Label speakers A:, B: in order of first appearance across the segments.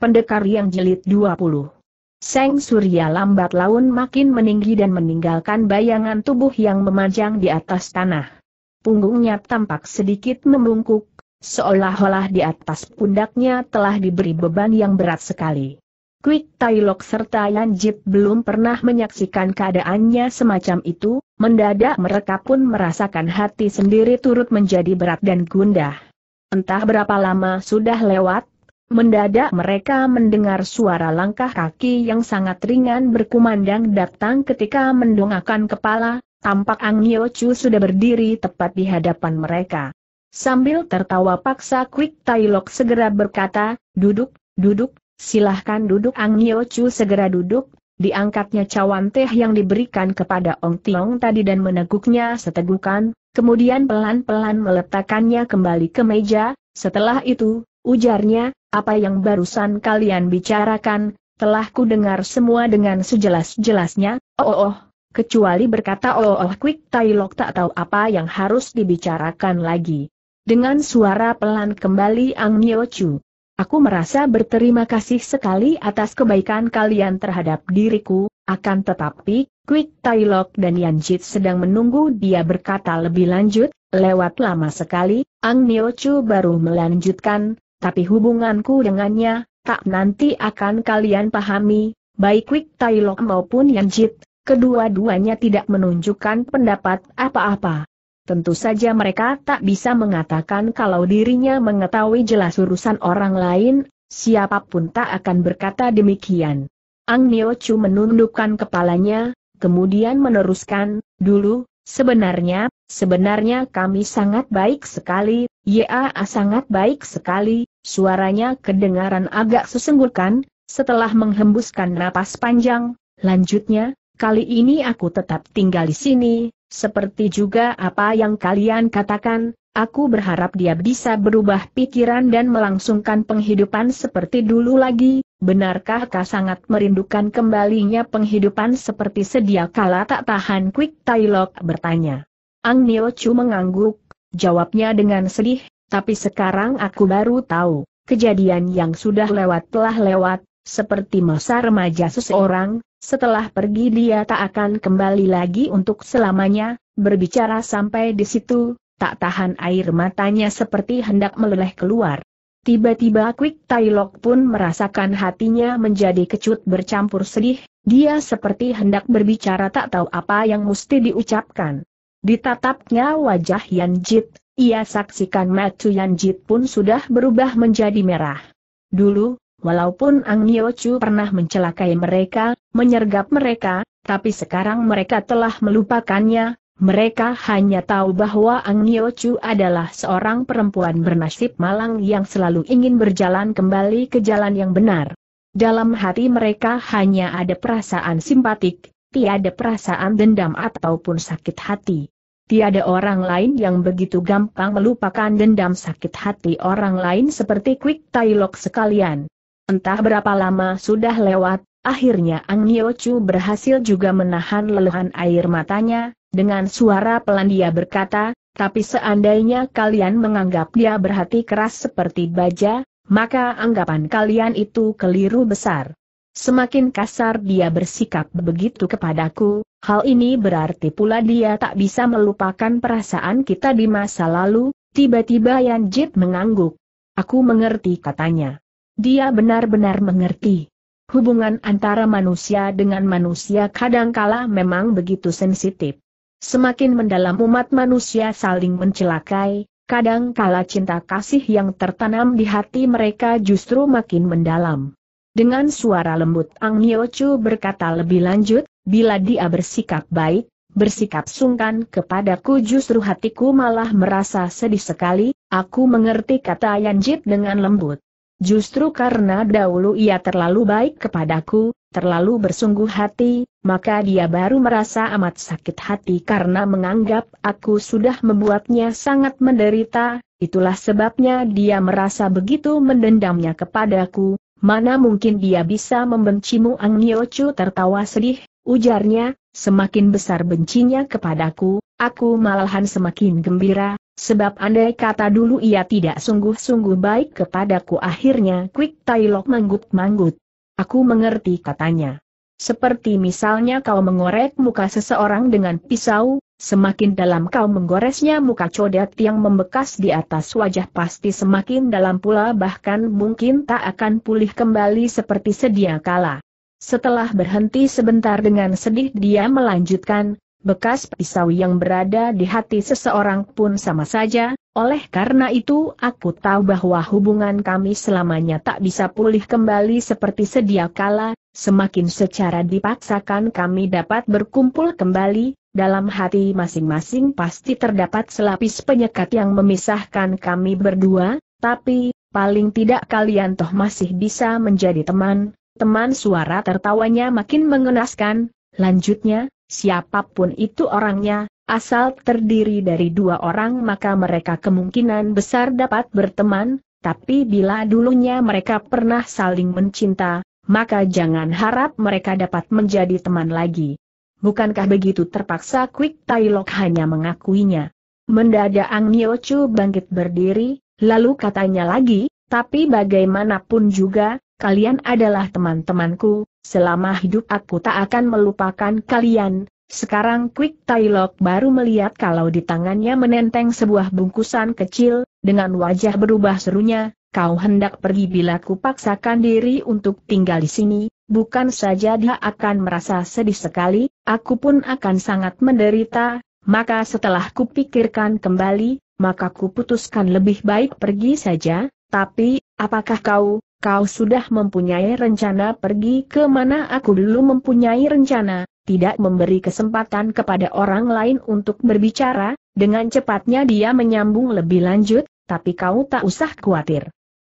A: Pendekar yang jelit 20. Seng Surya lambat laun makin meninggi dan meninggalkan bayangan tubuh yang memanjang di atas tanah. Punggungnya tampak sedikit membungkuk, seolah-olah di atas pundaknya telah diberi beban yang berat sekali. Quick Tailok serta Jip belum pernah menyaksikan keadaannya semacam itu, mendadak mereka pun merasakan hati sendiri turut menjadi berat dan gundah. Entah berapa lama sudah lewat, Mendadak mereka mendengar suara langkah kaki yang sangat ringan berkumandang datang ketika mendongakkan kepala, tampak Ang Yo Chu sudah berdiri tepat di hadapan mereka. Sambil tertawa paksa Quick Lok segera berkata, duduk, duduk, silahkan duduk Ang Yo Chu segera duduk, diangkatnya cawan teh yang diberikan kepada Ong Tiong tadi dan meneguknya setegukan, kemudian pelan-pelan meletakkannya kembali ke meja, setelah itu, ujarnya, apa yang barusan kalian bicarakan, telah ku dengar semua dengan sejelas-jelasnya, oh, oh oh, kecuali berkata oh oh quick Tailok tak tahu apa yang harus dibicarakan lagi. Dengan suara pelan kembali Ang Niochu. Chu. Aku merasa berterima kasih sekali atas kebaikan kalian terhadap diriku, akan tetapi, Quick Tailok dan Yan Jit sedang menunggu dia berkata lebih lanjut, lewat lama sekali, Ang Niochu Chu baru melanjutkan, tapi hubunganku dengannya, tak nanti akan kalian pahami, baik Wik Tai Lok maupun Yan Jit, kedua-duanya tidak menunjukkan pendapat apa-apa. Tentu saja mereka tak bisa mengatakan kalau dirinya mengetahui jelas urusan orang lain, siapapun tak akan berkata demikian. Ang Nio Chu menundukkan kepalanya, kemudian meneruskan, dulu, sebenarnya, sebenarnya kami sangat baik sekali, Ya sangat baik sekali, suaranya kedengaran agak sesenggukan, setelah menghembuskan napas panjang, lanjutnya, kali ini aku tetap tinggal di sini, seperti juga apa yang kalian katakan, aku berharap dia bisa berubah pikiran dan melangsungkan penghidupan seperti dulu lagi, benarkah kau sangat merindukan kembalinya penghidupan seperti sedia kala tak tahan Quick Tailok bertanya. Ang Niochu cuma mengangguk, Jawabnya dengan sedih, tapi sekarang aku baru tahu, kejadian yang sudah lewat telah lewat, seperti masa remaja seseorang, setelah pergi dia tak akan kembali lagi untuk selamanya, berbicara sampai di situ, tak tahan air matanya seperti hendak meleleh keluar. Tiba-tiba Quick Tailok pun merasakan hatinya menjadi kecut bercampur sedih, dia seperti hendak berbicara tak tahu apa yang mesti diucapkan. Ditatapnya wajah Yan Jit, ia saksikan mata Yan Jit pun sudah berubah menjadi merah. Dulu, walaupun Ang Niochu pernah mencelakai mereka, menyergap mereka, tapi sekarang mereka telah melupakannya, mereka hanya tahu bahwa Ang Niochu adalah seorang perempuan bernasib malang yang selalu ingin berjalan kembali ke jalan yang benar. Dalam hati mereka hanya ada perasaan simpatik, tiada perasaan dendam ataupun sakit hati. Tiada orang lain yang begitu gampang melupakan dendam sakit hati orang lain seperti Quick Tailok sekalian. Entah berapa lama sudah lewat, akhirnya Ang Chu berhasil juga menahan lelehan air matanya, dengan suara pelan dia berkata, tapi seandainya kalian menganggap dia berhati keras seperti baja, maka anggapan kalian itu keliru besar. Semakin kasar dia bersikap begitu kepadaku, hal ini berarti pula dia tak bisa melupakan perasaan kita di masa lalu, tiba-tiba Yan Jit mengangguk. Aku mengerti katanya. Dia benar-benar mengerti. Hubungan antara manusia dengan manusia kadangkala memang begitu sensitif. Semakin mendalam umat manusia saling mencelakai, kadangkala cinta kasih yang tertanam di hati mereka justru makin mendalam. Dengan suara lembut Ang Chu berkata lebih lanjut, bila dia bersikap baik, bersikap sungkan kepadaku justru hatiku malah merasa sedih sekali, aku mengerti kata Jip dengan lembut. Justru karena dahulu ia terlalu baik kepadaku, terlalu bersungguh hati, maka dia baru merasa amat sakit hati karena menganggap aku sudah membuatnya sangat menderita, itulah sebabnya dia merasa begitu mendendamnya kepadaku, Mana mungkin dia bisa membencimu Ang Niochu tertawa sedih, ujarnya, semakin besar bencinya kepadaku, aku malahan semakin gembira, sebab andai kata dulu ia tidak sungguh-sungguh baik kepadaku akhirnya Quick Tailok manggut-manggut. Aku mengerti katanya. Seperti misalnya kau mengorek muka seseorang dengan pisau, Semakin dalam kau menggoresnya muka codet yang membekas di atas wajah pasti semakin dalam pula bahkan mungkin tak akan pulih kembali seperti sedia kala. Setelah berhenti sebentar dengan sedih dia melanjutkan, bekas pisau yang berada di hati seseorang pun sama saja, oleh karena itu aku tahu bahwa hubungan kami selamanya tak bisa pulih kembali seperti sedia kala, semakin secara dipaksakan kami dapat berkumpul kembali, dalam hati masing-masing pasti terdapat selapis penyekat yang memisahkan kami berdua, tapi, paling tidak kalian toh masih bisa menjadi teman, teman suara tertawanya makin mengenaskan, lanjutnya, siapapun itu orangnya, asal terdiri dari dua orang maka mereka kemungkinan besar dapat berteman, tapi bila dulunya mereka pernah saling mencinta, maka jangan harap mereka dapat menjadi teman lagi bukankah begitu terpaksa Quick Tai hanya mengakuinya. Mendadak Ang Nio Chu bangkit berdiri, lalu katanya lagi, tapi bagaimanapun juga, kalian adalah teman-temanku, selama hidup aku tak akan melupakan kalian. Sekarang Quick Tai baru melihat kalau di tangannya menenteng sebuah bungkusan kecil, dengan wajah berubah serunya, kau hendak pergi bila kupaksakan diri untuk tinggal di sini, bukan saja dia akan merasa sedih sekali, aku pun akan sangat menderita, maka setelah kupikirkan kembali, maka kuputuskan lebih baik pergi saja, tapi, apakah kau, kau sudah mempunyai rencana pergi ke mana aku dulu mempunyai rencana, tidak memberi kesempatan kepada orang lain untuk berbicara, dengan cepatnya dia menyambung lebih lanjut, tapi kau tak usah khawatir.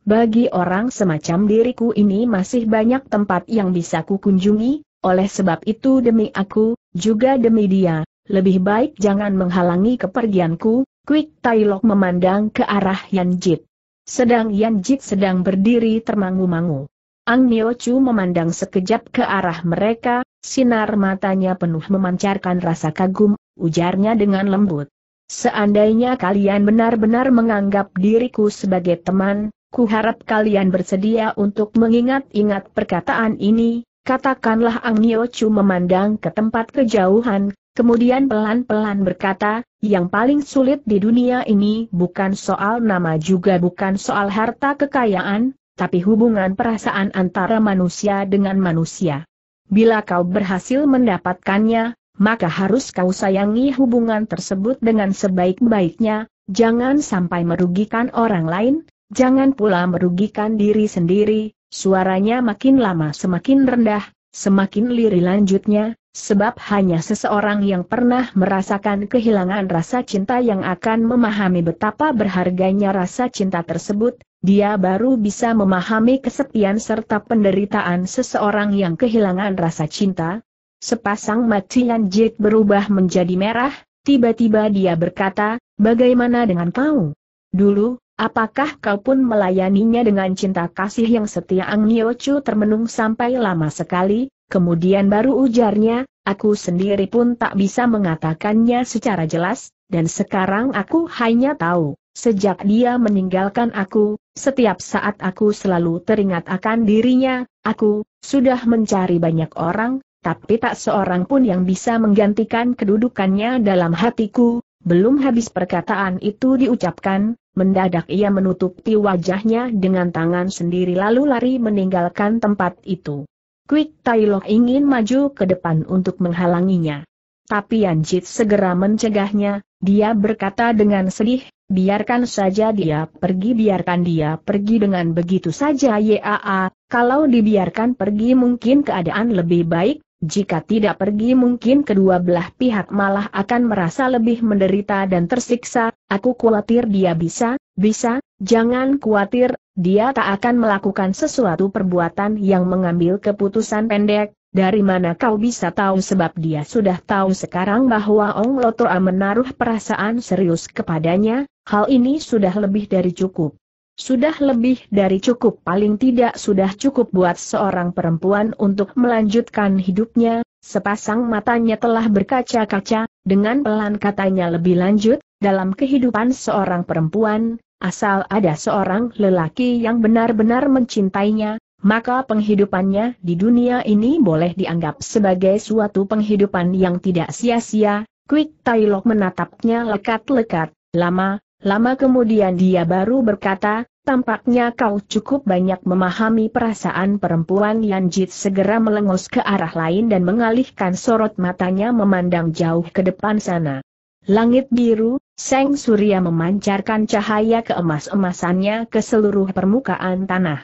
A: Bagi orang semacam diriku ini masih banyak tempat yang bisa kukunjungi, oleh sebab itu demi aku, juga demi dia, lebih baik jangan menghalangi kepergianku, Quick Tailok memandang ke arah Yan Jit. Sedang Yan Jit sedang berdiri termangu-mangu. Ang Nio Chu memandang sekejap ke arah mereka, sinar matanya penuh memancarkan rasa kagum, ujarnya dengan lembut. Seandainya kalian benar-benar menganggap diriku sebagai teman, Kuharap kalian bersedia untuk mengingat-ingat perkataan ini, katakanlah Ang Chu memandang ke tempat kejauhan, kemudian pelan-pelan berkata, yang paling sulit di dunia ini bukan soal nama juga bukan soal harta kekayaan, tapi hubungan perasaan antara manusia dengan manusia. Bila kau berhasil mendapatkannya, maka harus kau sayangi hubungan tersebut dengan sebaik-baiknya, jangan sampai merugikan orang lain, Jangan pula merugikan diri sendiri, suaranya makin lama semakin rendah, semakin lirih lanjutnya, sebab hanya seseorang yang pernah merasakan kehilangan rasa cinta yang akan memahami betapa berharganya rasa cinta tersebut, dia baru bisa memahami kesepian serta penderitaan seseorang yang kehilangan rasa cinta. Sepasang mata Yan berubah menjadi merah, tiba-tiba dia berkata, bagaimana dengan kau? Dulu, Apakah kau pun melayaninya dengan cinta kasih yang setia Ang Niochu termenung sampai lama sekali, kemudian baru ujarnya, aku sendiri pun tak bisa mengatakannya secara jelas, dan sekarang aku hanya tahu, sejak dia meninggalkan aku, setiap saat aku selalu teringat akan dirinya, aku, sudah mencari banyak orang, tapi tak seorang pun yang bisa menggantikan kedudukannya dalam hatiku, belum habis perkataan itu diucapkan, Mendadak ia menutupi wajahnya dengan tangan sendiri lalu lari meninggalkan tempat itu. Quick Tailok ingin maju ke depan untuk menghalanginya. Tapi Anjit segera mencegahnya, dia berkata dengan sedih, biarkan saja dia pergi biarkan dia pergi dengan begitu saja Yaa, kalau dibiarkan pergi mungkin keadaan lebih baik, jika tidak pergi mungkin kedua belah pihak malah akan merasa lebih menderita dan tersiksa, aku khawatir dia bisa, bisa, jangan khawatir, dia tak akan melakukan sesuatu perbuatan yang mengambil keputusan pendek, dari mana kau bisa tahu sebab dia sudah tahu sekarang bahwa Ong Lotoa menaruh perasaan serius kepadanya, hal ini sudah lebih dari cukup. Sudah lebih dari cukup paling tidak sudah cukup buat seorang perempuan untuk melanjutkan hidupnya, sepasang matanya telah berkaca-kaca, dengan pelan katanya lebih lanjut, dalam kehidupan seorang perempuan, asal ada seorang lelaki yang benar-benar mencintainya, maka penghidupannya di dunia ini boleh dianggap sebagai suatu penghidupan yang tidak sia-sia, Quick Tailok menatapnya lekat-lekat, lama, Lama kemudian dia baru berkata, tampaknya kau cukup banyak memahami perasaan perempuan Jit segera melengos ke arah lain dan mengalihkan sorot matanya memandang jauh ke depan sana. Langit biru, Seng Surya memancarkan cahaya keemas-emasannya ke seluruh permukaan tanah.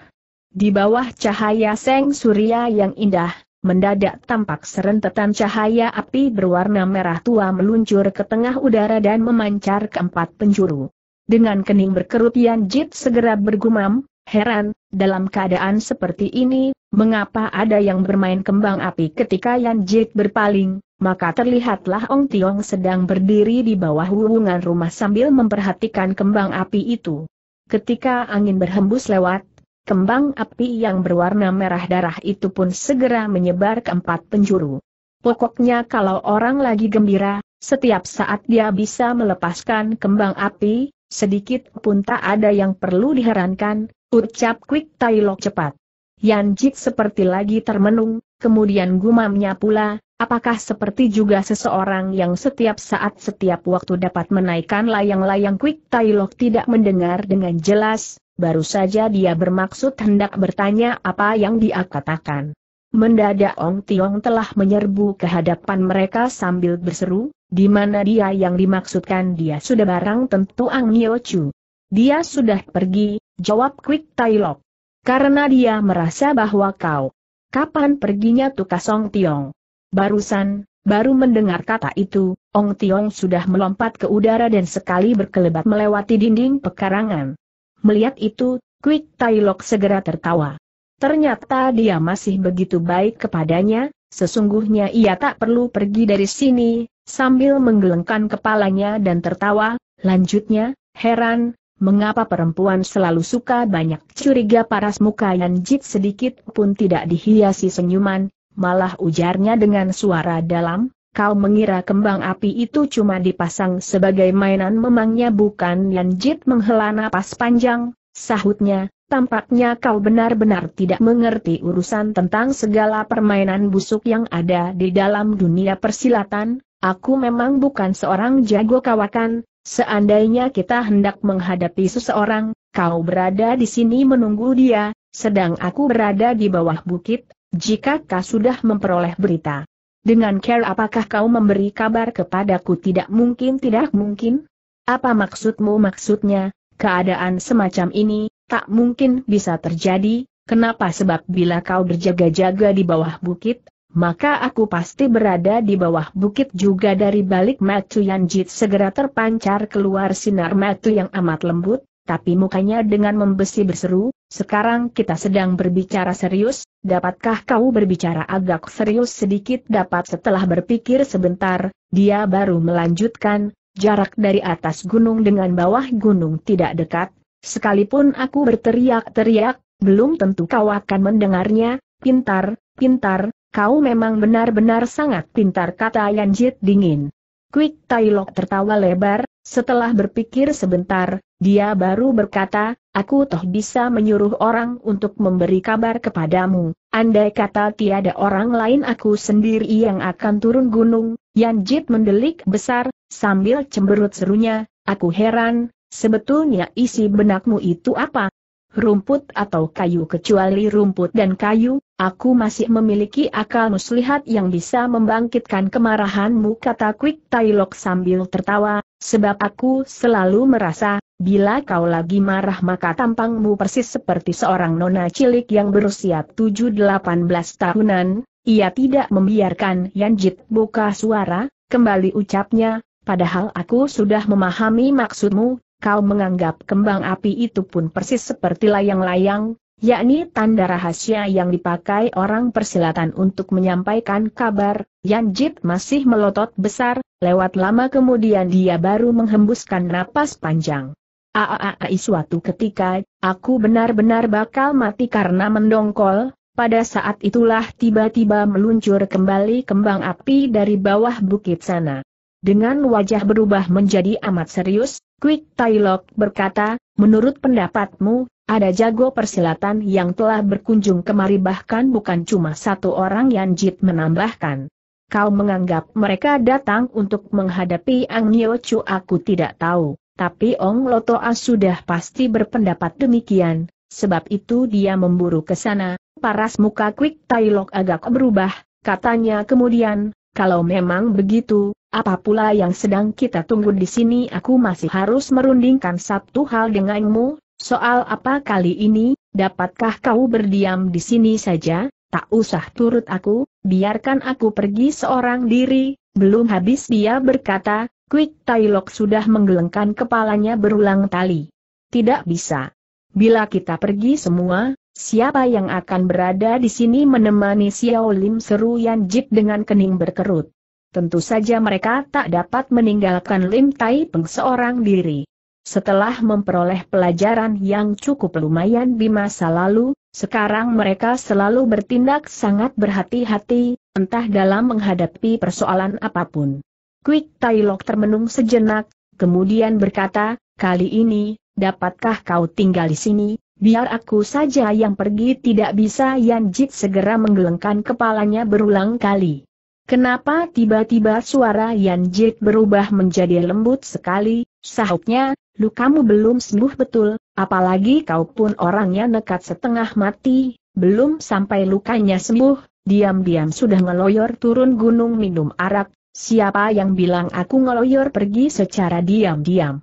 A: Di bawah cahaya Seng Surya yang indah, mendadak tampak serentetan cahaya api berwarna merah tua meluncur ke tengah udara dan memancar ke empat penjuru. Dengan kening berkerut Yan Jit segera bergumam, heran, dalam keadaan seperti ini, mengapa ada yang bermain kembang api ketika Yan Jit berpaling, maka terlihatlah Ong Tiong sedang berdiri di bawah hubungan rumah sambil memperhatikan kembang api itu. Ketika angin berhembus lewat, Kembang api yang berwarna merah darah itu pun segera menyebar ke empat penjuru. Pokoknya kalau orang lagi gembira, setiap saat dia bisa melepaskan kembang api, sedikit pun tak ada yang perlu diherankan, ucap Quick Tailok cepat. Yan Jit seperti lagi termenung, kemudian gumamnya pula, apakah seperti juga seseorang yang setiap saat setiap waktu dapat menaikkan layang-layang Quick Tailok tidak mendengar dengan jelas, Baru saja dia bermaksud hendak bertanya apa yang dia katakan. Mendadak Ong Tiong telah menyerbu ke hadapan mereka sambil berseru, di mana dia yang dimaksudkan dia sudah barang tentu Ang Nio Chu. Dia sudah pergi, jawab Quick Tai Lok. Karena dia merasa bahwa kau. Kapan perginya tukas Ong Tiong? Barusan, baru mendengar kata itu, Ong Tiong sudah melompat ke udara dan sekali berkelebat melewati dinding pekarangan. Melihat itu, Quick Tailok segera tertawa. Ternyata dia masih begitu baik kepadanya, sesungguhnya ia tak perlu pergi dari sini, sambil menggelengkan kepalanya dan tertawa, lanjutnya, heran, mengapa perempuan selalu suka banyak curiga paras muka Jit sedikit pun tidak dihiasi senyuman, malah ujarnya dengan suara dalam, Kau mengira kembang api itu cuma dipasang sebagai mainan memangnya bukan Jit menghela napas panjang, sahutnya, tampaknya kau benar-benar tidak mengerti urusan tentang segala permainan busuk yang ada di dalam dunia persilatan, aku memang bukan seorang jago kawakan, seandainya kita hendak menghadapi seseorang, kau berada di sini menunggu dia, sedang aku berada di bawah bukit, jika kau sudah memperoleh berita dengan care apakah kau memberi kabar kepadaku tidak mungkin tidak mungkin? Apa maksudmu maksudnya, keadaan semacam ini, tak mungkin bisa terjadi, kenapa sebab bila kau berjaga-jaga di bawah bukit, maka aku pasti berada di bawah bukit juga dari balik matu yang jit segera terpancar keluar sinar matu yang amat lembut, tapi mukanya dengan membesi berseru, sekarang kita sedang berbicara serius, dapatkah kau berbicara agak serius sedikit dapat setelah berpikir sebentar, dia baru melanjutkan, jarak dari atas gunung dengan bawah gunung tidak dekat, sekalipun aku berteriak-teriak, belum tentu kau akan mendengarnya, pintar, pintar, kau memang benar-benar sangat pintar kata Yanjit dingin. Quick Tailok tertawa lebar, setelah berpikir sebentar, dia baru berkata, aku toh bisa menyuruh orang untuk memberi kabar kepadamu, andai kata tiada orang lain aku sendiri yang akan turun gunung, Jit mendelik besar, sambil cemberut serunya, aku heran, sebetulnya isi benakmu itu apa, rumput atau kayu kecuali rumput dan kayu, aku masih memiliki akal muslihat yang bisa membangkitkan kemarahanmu kata Quick Tailok sambil tertawa, sebab aku selalu merasa, bila kau lagi marah maka tampangmu persis seperti seorang nona cilik yang berusia 7-18 tahunan, ia tidak membiarkan Yanjit buka suara, kembali ucapnya, padahal aku sudah memahami maksudmu, kau menganggap kembang api itu pun persis seperti layang-layang, yakni tanda rahasia yang dipakai orang persilatan untuk menyampaikan kabar, Yan Jip masih melotot besar, lewat lama kemudian dia baru menghembuskan napas panjang. Aaai suatu ketika, aku benar-benar bakal mati karena mendongkol, pada saat itulah tiba-tiba meluncur kembali kembang api dari bawah bukit sana. Dengan wajah berubah menjadi amat serius, Quick Tailok berkata, menurut pendapatmu, ada jago persilatan yang telah berkunjung kemari bahkan bukan cuma satu orang yang Jit menambahkan. Kau menganggap mereka datang untuk menghadapi Ang Nyo Chu aku tidak tahu, tapi Ong Loto Lotoa sudah pasti berpendapat demikian, sebab itu dia memburu ke sana, paras muka Quick Tailok agak berubah, katanya kemudian, kalau memang begitu, apa pula yang sedang kita tunggu di sini aku masih harus merundingkan satu hal denganmu, soal apa kali ini, dapatkah kau berdiam di sini saja, tak usah turut aku, biarkan aku pergi seorang diri, belum habis dia berkata, Quick Tailok sudah menggelengkan kepalanya berulang kali. Tidak bisa. Bila kita pergi semua, Siapa yang akan berada di sini menemani Xiao Lim seru Yan Jip dengan kening berkerut. Tentu saja mereka tak dapat meninggalkan Lim Tai Peng seorang diri. Setelah memperoleh pelajaran yang cukup lumayan di masa lalu, sekarang mereka selalu bertindak sangat berhati-hati, entah dalam menghadapi persoalan apapun. Quick Tai Lok termenung sejenak, kemudian berkata, kali ini, dapatkah kau tinggal di sini? Biar aku saja yang pergi tidak bisa Yan Jit segera menggelengkan kepalanya berulang kali. Kenapa tiba-tiba suara Yan Jit berubah menjadi lembut sekali, sahutnya, lu kamu belum sembuh betul, apalagi kau pun orangnya nekat setengah mati, belum sampai lukanya sembuh, diam-diam sudah ngeloyor turun gunung minum arak, siapa yang bilang aku ngeloyor pergi secara diam-diam.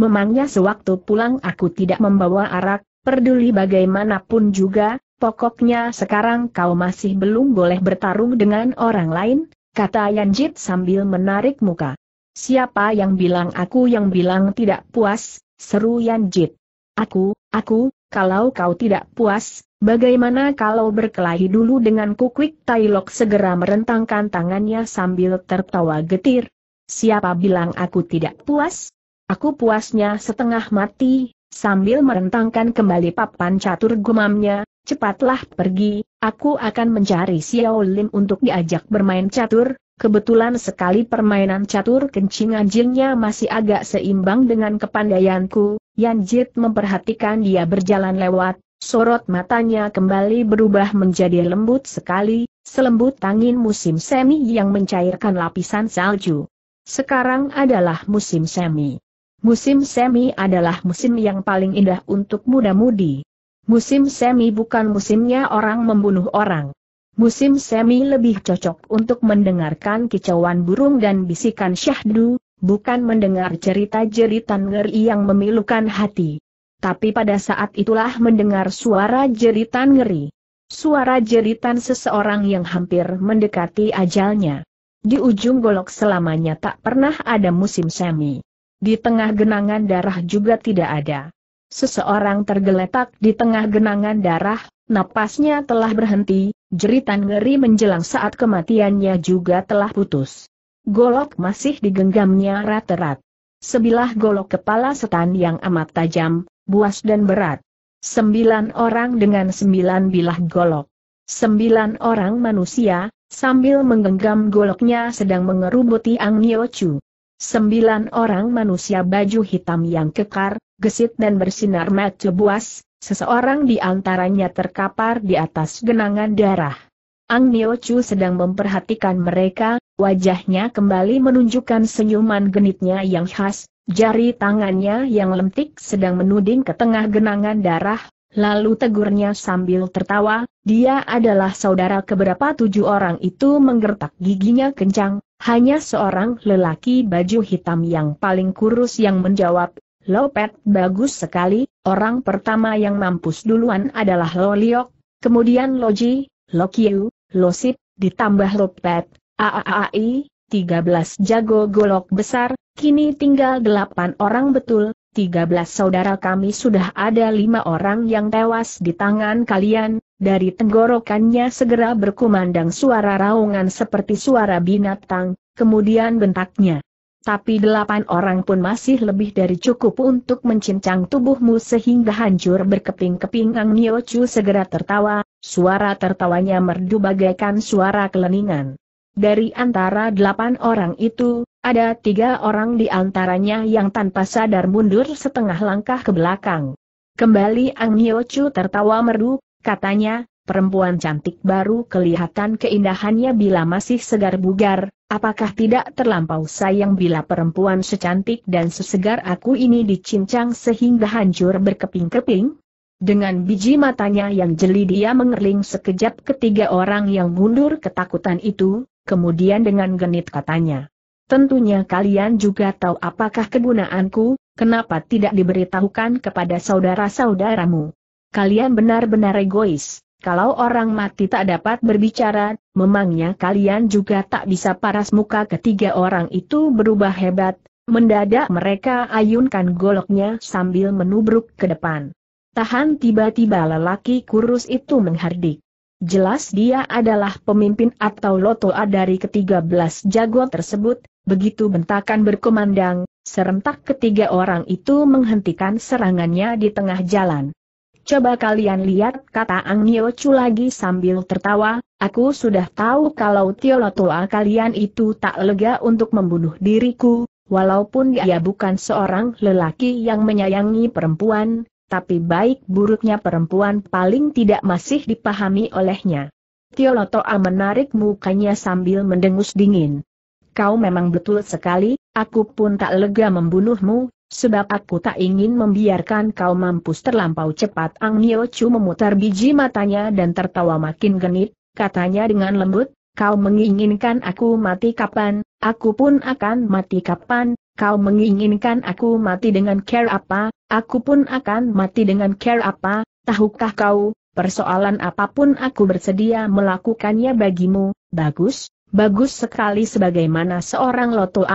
A: Memangnya sewaktu pulang aku tidak membawa arak, Perduli bagaimanapun juga, pokoknya sekarang kau masih belum boleh bertarung dengan orang lain, kata Yanjit sambil menarik muka. Siapa yang bilang aku yang bilang tidak puas, seru Yanjit. Aku, aku, kalau kau tidak puas, bagaimana kalau berkelahi dulu dengan kukwik Tailok segera merentangkan tangannya sambil tertawa getir. Siapa bilang aku tidak puas? Aku puasnya setengah mati, Sambil merentangkan kembali papan catur gumamnya, cepatlah pergi, aku akan mencari Xiao Lim untuk diajak bermain catur, kebetulan sekali permainan catur kencing anjingnya masih agak seimbang dengan kepandaianku, Yan Jit memperhatikan dia berjalan lewat, sorot matanya kembali berubah menjadi lembut sekali, selembut tangin musim semi yang mencairkan lapisan salju. Sekarang adalah musim semi. Musim semi adalah musim yang paling indah untuk muda-mudi. Musim semi bukan musimnya orang membunuh orang. Musim semi lebih cocok untuk mendengarkan kicauan burung dan bisikan syahdu, bukan mendengar cerita-jeritan ngeri yang memilukan hati. Tapi pada saat itulah mendengar suara jeritan ngeri. Suara jeritan seseorang yang hampir mendekati ajalnya. Di ujung golok selamanya tak pernah ada musim semi. Di tengah genangan darah juga tidak ada. Seseorang tergeletak di tengah genangan darah, napasnya telah berhenti, jeritan ngeri menjelang saat kematiannya juga telah putus. Golok masih digenggamnya rat-rat. Sebilah golok kepala setan yang amat tajam, buas dan berat. Sembilan orang dengan sembilan bilah golok. Sembilan orang manusia, sambil menggenggam goloknya sedang mengerubuti Ang Nio Chu. Sembilan orang manusia baju hitam yang kekar, gesit dan bersinar mata buas, seseorang di antaranya terkapar di atas genangan darah. Ang Nio Chu sedang memperhatikan mereka, wajahnya kembali menunjukkan senyuman genitnya yang khas, jari tangannya yang lentik sedang menuding ke tengah genangan darah, lalu tegurnya sambil tertawa, dia adalah saudara keberapa tujuh orang itu menggertak giginya kencang, hanya seorang lelaki baju hitam yang paling kurus yang menjawab, Lopet bagus sekali, orang pertama yang mampus duluan adalah Lo Liok, kemudian Loji, Lo Kiu, Lo Sip, ditambah Lopet, AAAI, 13 jago golok besar, kini tinggal 8 orang betul, 13 saudara kami sudah ada lima orang yang tewas di tangan kalian, dari tenggorokannya segera berkumandang suara raungan seperti suara binatang, kemudian bentaknya. Tapi delapan orang pun masih lebih dari cukup untuk mencincang tubuhmu sehingga hancur berkeping-keping Ang Chu segera tertawa, suara tertawanya merdu bagaikan suara keleningan. Dari antara delapan orang itu, ada tiga orang di antaranya yang tanpa sadar mundur setengah langkah ke belakang. Kembali Ang Nyo Chu tertawa merdu, katanya, perempuan cantik baru kelihatan keindahannya bila masih segar bugar, apakah tidak terlampau sayang bila perempuan secantik dan sesegar aku ini dicincang sehingga hancur berkeping-keping? Dengan biji matanya yang jeli dia mengerling sekejap ketiga orang yang mundur ketakutan itu, kemudian dengan genit katanya. Tentunya kalian juga tahu apakah kegunaanku, kenapa tidak diberitahukan kepada saudara-saudaramu. Kalian benar-benar egois. Kalau orang mati tak dapat berbicara, memangnya kalian juga tak bisa paras muka ketiga orang itu berubah hebat, mendadak mereka ayunkan goloknya sambil menubruk ke depan. Tahan tiba-tiba lelaki kurus itu menghardik. Jelas dia adalah pemimpin atau lotoa dari ketiga belas jago tersebut, Begitu bentakan berkumandang, serentak ketiga orang itu menghentikan serangannya di tengah jalan. Coba kalian lihat kata Ang Nio Chu lagi sambil tertawa, aku sudah tahu kalau Tio Tiolotoa kalian itu tak lega untuk membunuh diriku, walaupun dia bukan seorang lelaki yang menyayangi perempuan, tapi baik buruknya perempuan paling tidak masih dipahami olehnya. Tio Tiolotoa menarik mukanya sambil mendengus dingin kau memang betul sekali, aku pun tak lega membunuhmu, sebab aku tak ingin membiarkan kau mampus terlampau cepat. Ang Nio Chu memutar biji matanya dan tertawa makin genit, katanya dengan lembut, kau menginginkan aku mati kapan, aku pun akan mati kapan, kau menginginkan aku mati dengan care apa, aku pun akan mati dengan care apa, tahukah kau, persoalan apapun aku bersedia melakukannya bagimu, bagus, Bagus sekali sebagaimana seorang Loto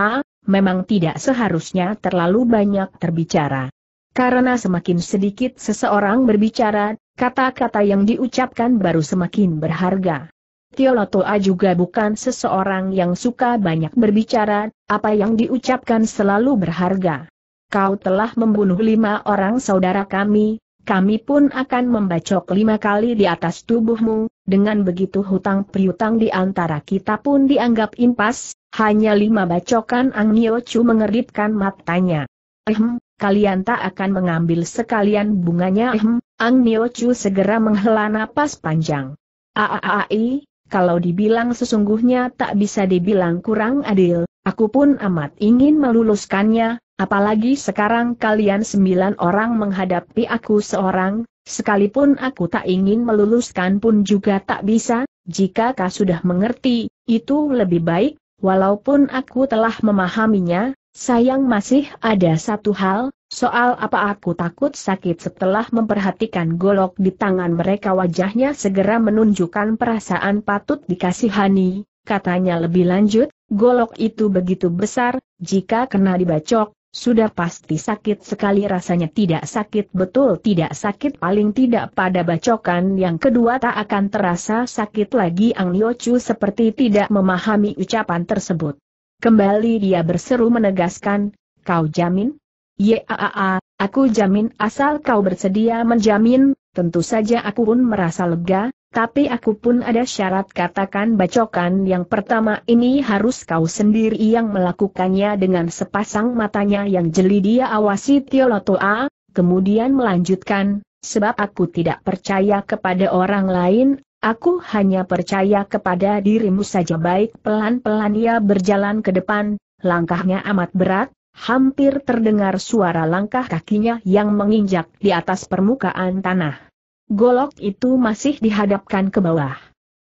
A: memang tidak seharusnya terlalu banyak terbicara. Karena semakin sedikit seseorang berbicara, kata-kata yang diucapkan baru semakin berharga. Tio Loto juga bukan seseorang yang suka banyak berbicara, apa yang diucapkan selalu berharga. Kau telah membunuh lima orang saudara kami, kami pun akan membacok lima kali di atas tubuhmu, dengan begitu hutang piutang di antara kita pun dianggap impas, hanya lima bacokan Ang Chu mengeritkan matanya. Ehm, kalian tak akan mengambil sekalian bunganya ehm, Ang Chu segera menghela napas panjang. Aaai, kalau dibilang sesungguhnya tak bisa dibilang kurang adil, aku pun amat ingin meluluskannya, Apalagi sekarang kalian sembilan orang menghadapi aku seorang, sekalipun aku tak ingin meluluskan pun juga tak bisa, jika kau sudah mengerti, itu lebih baik, walaupun aku telah memahaminya, sayang masih ada satu hal, soal apa aku takut sakit setelah memperhatikan golok di tangan mereka wajahnya segera menunjukkan perasaan patut dikasihani, katanya lebih lanjut, golok itu begitu besar, jika kena dibacok, sudah pasti sakit sekali rasanya tidak sakit betul tidak sakit paling tidak pada bacokan yang kedua tak akan terasa sakit lagi Ang Chu seperti tidak memahami ucapan tersebut. Kembali dia berseru menegaskan, kau jamin? Yaaa, aku jamin asal kau bersedia menjamin, tentu saja aku pun merasa lega, tapi aku pun ada syarat katakan bacokan yang pertama ini harus kau sendiri yang melakukannya dengan sepasang matanya yang jeli dia awasi Tiolotoa, kemudian melanjutkan, sebab aku tidak percaya kepada orang lain, aku hanya percaya kepada dirimu saja baik pelan-pelan ia berjalan ke depan, langkahnya amat berat, hampir terdengar suara langkah kakinya yang menginjak di atas permukaan tanah. Golok itu masih dihadapkan ke bawah.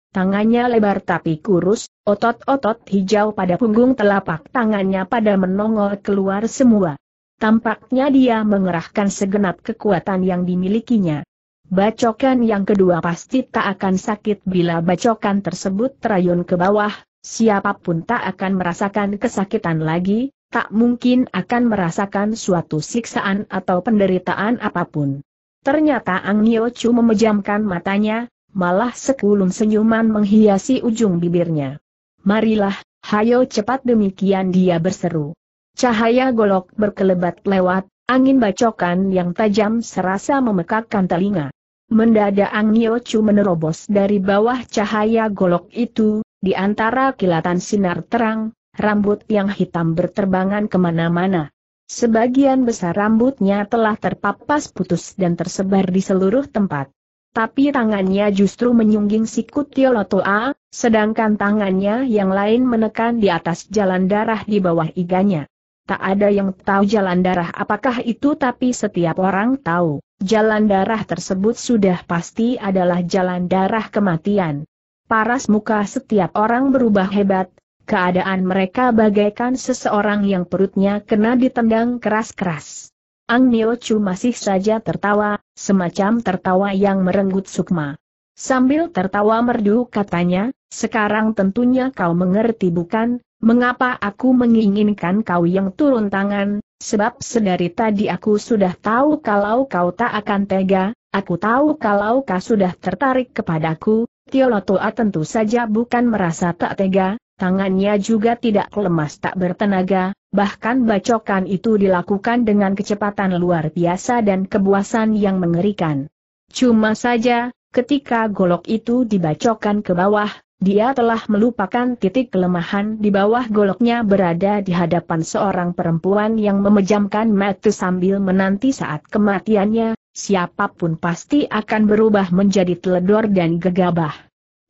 A: Tangannya lebar tapi kurus, otot-otot hijau pada punggung telapak tangannya pada menongol keluar semua. Tampaknya dia mengerahkan segenap kekuatan yang dimilikinya. Bacokan yang kedua pasti tak akan sakit bila bacokan tersebut terayun ke bawah, siapapun tak akan merasakan kesakitan lagi, tak mungkin akan merasakan suatu siksaan atau penderitaan apapun. Ternyata Ang Nio Chu memejamkan matanya, malah sekulum senyuman menghiasi ujung bibirnya. Marilah, hayo cepat demikian dia berseru. Cahaya golok berkelebat lewat, angin bacokan yang tajam serasa memekakkan telinga. Mendadak Ang Nio Chu menerobos dari bawah cahaya golok itu, di antara kilatan sinar terang, rambut yang hitam berterbangan kemana-mana. Sebagian besar rambutnya telah terpapas putus dan tersebar di seluruh tempat. Tapi tangannya justru menyungging siku Tiolotoa, sedangkan tangannya yang lain menekan di atas jalan darah di bawah iganya. Tak ada yang tahu jalan darah apakah itu tapi setiap orang tahu, jalan darah tersebut sudah pasti adalah jalan darah kematian. Paras muka setiap orang berubah hebat, Keadaan mereka bagaikan seseorang yang perutnya kena ditendang keras-keras. Ang Nio Chu masih saja tertawa, semacam tertawa yang merenggut sukma. Sambil tertawa merdu katanya, sekarang tentunya kau mengerti bukan, mengapa aku menginginkan kau yang turun tangan, sebab sedari tadi aku sudah tahu kalau kau tak akan tega, aku tahu kalau kau sudah tertarik kepadaku, Tio Lotoa tentu saja bukan merasa tak tega, tangannya juga tidak lemas tak bertenaga, bahkan bacokan itu dilakukan dengan kecepatan luar biasa dan kebuasan yang mengerikan. Cuma saja, ketika golok itu dibacokan ke bawah, dia telah melupakan titik kelemahan di bawah goloknya berada di hadapan seorang perempuan yang memejamkan mata sambil menanti saat kematiannya, siapapun pasti akan berubah menjadi teledor dan gegabah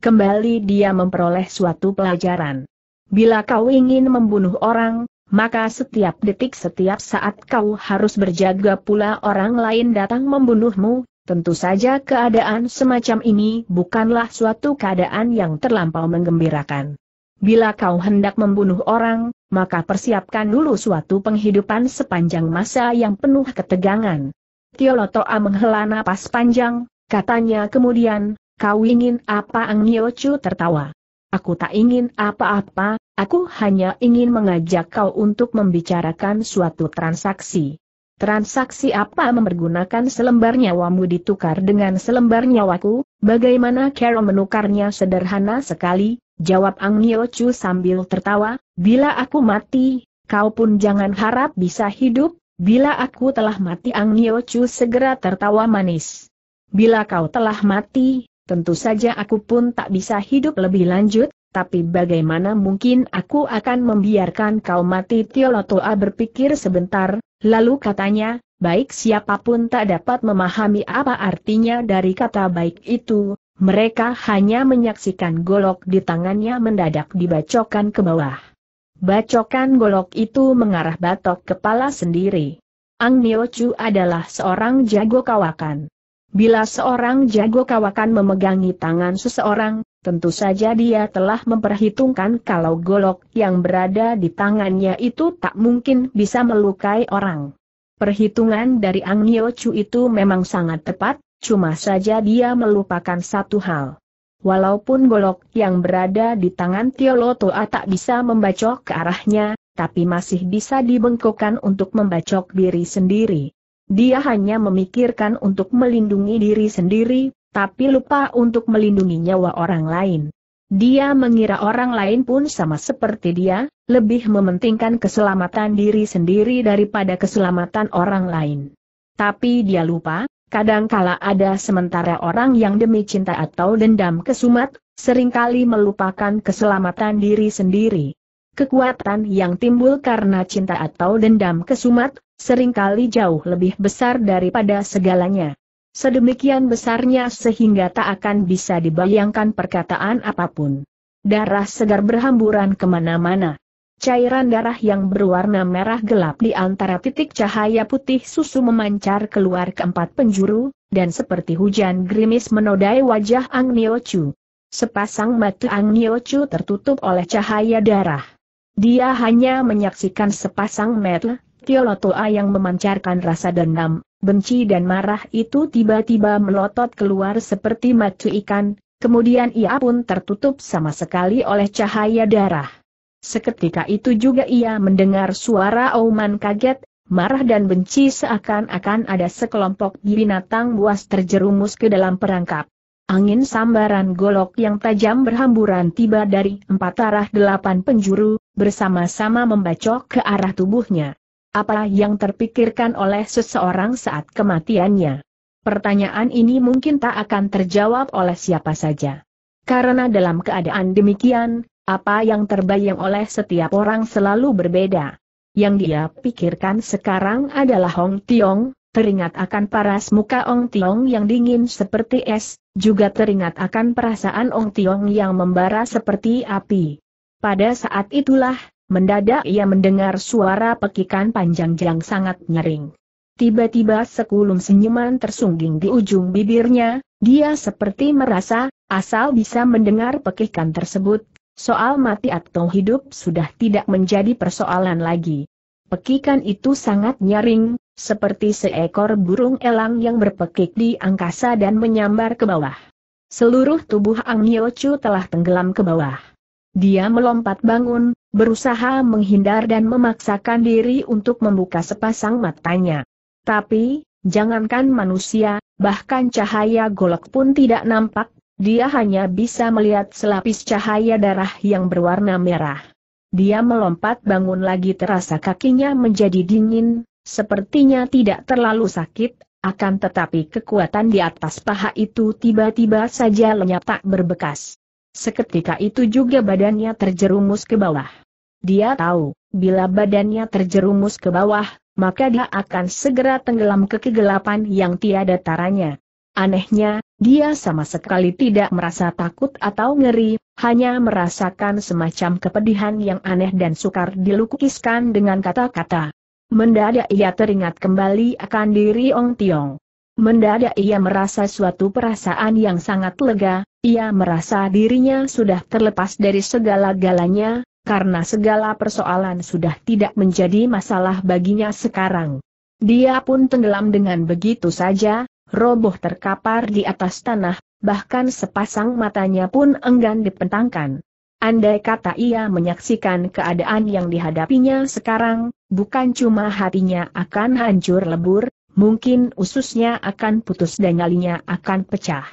A: kembali dia memperoleh suatu pelajaran. Bila kau ingin membunuh orang, maka setiap detik setiap saat kau harus berjaga pula orang lain datang membunuhmu, tentu saja keadaan semacam ini bukanlah suatu keadaan yang terlampau menggembirakan. Bila kau hendak membunuh orang, maka persiapkan dulu suatu penghidupan sepanjang masa yang penuh ketegangan. Tiolotoa menghela napas panjang, katanya kemudian, Kau ingin apa Ang Yochu tertawa. Aku tak ingin apa-apa, aku hanya ingin mengajak kau untuk membicarakan suatu transaksi. Transaksi apa mempergunakan selembar nyawamu ditukar dengan selembar nyawaku, bagaimana cara menukarnya sederhana sekali, jawab Ang Chu sambil tertawa, bila aku mati, kau pun jangan harap bisa hidup, bila aku telah mati Ang Chu segera tertawa manis. Bila kau telah mati, Tentu saja aku pun tak bisa hidup lebih lanjut, tapi bagaimana mungkin aku akan membiarkan kau mati Tiolotoa berpikir sebentar, lalu katanya, baik siapapun tak dapat memahami apa artinya dari kata baik itu, mereka hanya menyaksikan golok di tangannya mendadak dibacokan ke bawah. Bacokan golok itu mengarah batok kepala sendiri. Ang Niochu adalah seorang jago kawakan. Bila seorang jago kawakan memegangi tangan seseorang, tentu saja dia telah memperhitungkan kalau golok yang berada di tangannya itu tak mungkin bisa melukai orang. Perhitungan dari Ang Nio Chu itu memang sangat tepat, cuma saja dia melupakan satu hal. Walaupun golok yang berada di tangan Tio Tiolotoa tak bisa membacok ke arahnya, tapi masih bisa dibengkokkan untuk membacok diri sendiri. Dia hanya memikirkan untuk melindungi diri sendiri, tapi lupa untuk melindungi nyawa orang lain. Dia mengira orang lain pun sama seperti dia, lebih mementingkan keselamatan diri sendiri daripada keselamatan orang lain. Tapi dia lupa, kadangkala ada sementara orang yang demi cinta atau dendam kesumat, seringkali melupakan keselamatan diri sendiri. Kekuatan yang timbul karena cinta atau dendam kesumat, seringkali jauh lebih besar daripada segalanya. Sedemikian besarnya sehingga tak akan bisa dibayangkan perkataan apapun. Darah segar berhamburan kemana-mana. Cairan darah yang berwarna merah gelap di antara titik cahaya putih susu memancar keluar keempat penjuru, dan seperti hujan gerimis menodai wajah Ang Niochu. Sepasang mata Ang Niochu tertutup oleh cahaya darah. Dia hanya menyaksikan sepasang mata, Tiolotoa yang memancarkan rasa dendam, benci dan marah itu tiba-tiba melotot keluar seperti mata ikan, kemudian ia pun tertutup sama sekali oleh cahaya darah. Seketika itu juga ia mendengar suara auman kaget, marah dan benci seakan-akan ada sekelompok binatang buas terjerumus ke dalam perangkap. Angin sambaran golok yang tajam berhamburan tiba dari empat arah delapan penjuru, bersama-sama membacok ke arah tubuhnya. Apa yang terpikirkan oleh seseorang saat kematiannya? Pertanyaan ini mungkin tak akan terjawab oleh siapa saja. Karena dalam keadaan demikian, apa yang terbayang oleh setiap orang selalu berbeda. Yang dia pikirkan sekarang adalah Hong Tiong, teringat akan paras muka Hong Tiong yang dingin seperti es, juga teringat akan perasaan Hong Tiong yang membara seperti api. Pada saat itulah, Mendadak ia mendengar suara pekikan panjang yang sangat nyaring. Tiba-tiba sekulum senyuman tersungging di ujung bibirnya, dia seperti merasa, asal bisa mendengar pekikan tersebut, soal mati atau hidup sudah tidak menjadi persoalan lagi. Pekikan itu sangat nyaring, seperti seekor burung elang yang berpekik di angkasa dan menyambar ke bawah. Seluruh tubuh Ang Yilcu telah tenggelam ke bawah. Dia melompat bangun, berusaha menghindar dan memaksakan diri untuk membuka sepasang matanya. Tapi, jangankan manusia, bahkan cahaya golok pun tidak nampak, dia hanya bisa melihat selapis cahaya darah yang berwarna merah. Dia melompat bangun lagi terasa kakinya menjadi dingin, sepertinya tidak terlalu sakit, akan tetapi kekuatan di atas paha itu tiba-tiba saja lenyap tak berbekas. Seketika itu juga badannya terjerumus ke bawah. Dia tahu, bila badannya terjerumus ke bawah, maka dia akan segera tenggelam ke kegelapan yang tiada taranya. Anehnya, dia sama sekali tidak merasa takut atau ngeri, hanya merasakan semacam kepedihan yang aneh dan sukar dilukiskan dengan kata-kata. Mendadak ia teringat kembali akan diri Ong Tiong. Mendadak ia merasa suatu perasaan yang sangat lega, ia merasa dirinya sudah terlepas dari segala galanya, karena segala persoalan sudah tidak menjadi masalah baginya sekarang. Dia pun tenggelam dengan begitu saja, roboh terkapar di atas tanah, bahkan sepasang matanya pun enggan dipentangkan. Andai kata ia menyaksikan keadaan yang dihadapinya sekarang, bukan cuma hatinya akan hancur lebur, mungkin ususnya akan putus dan nyalinya akan pecah.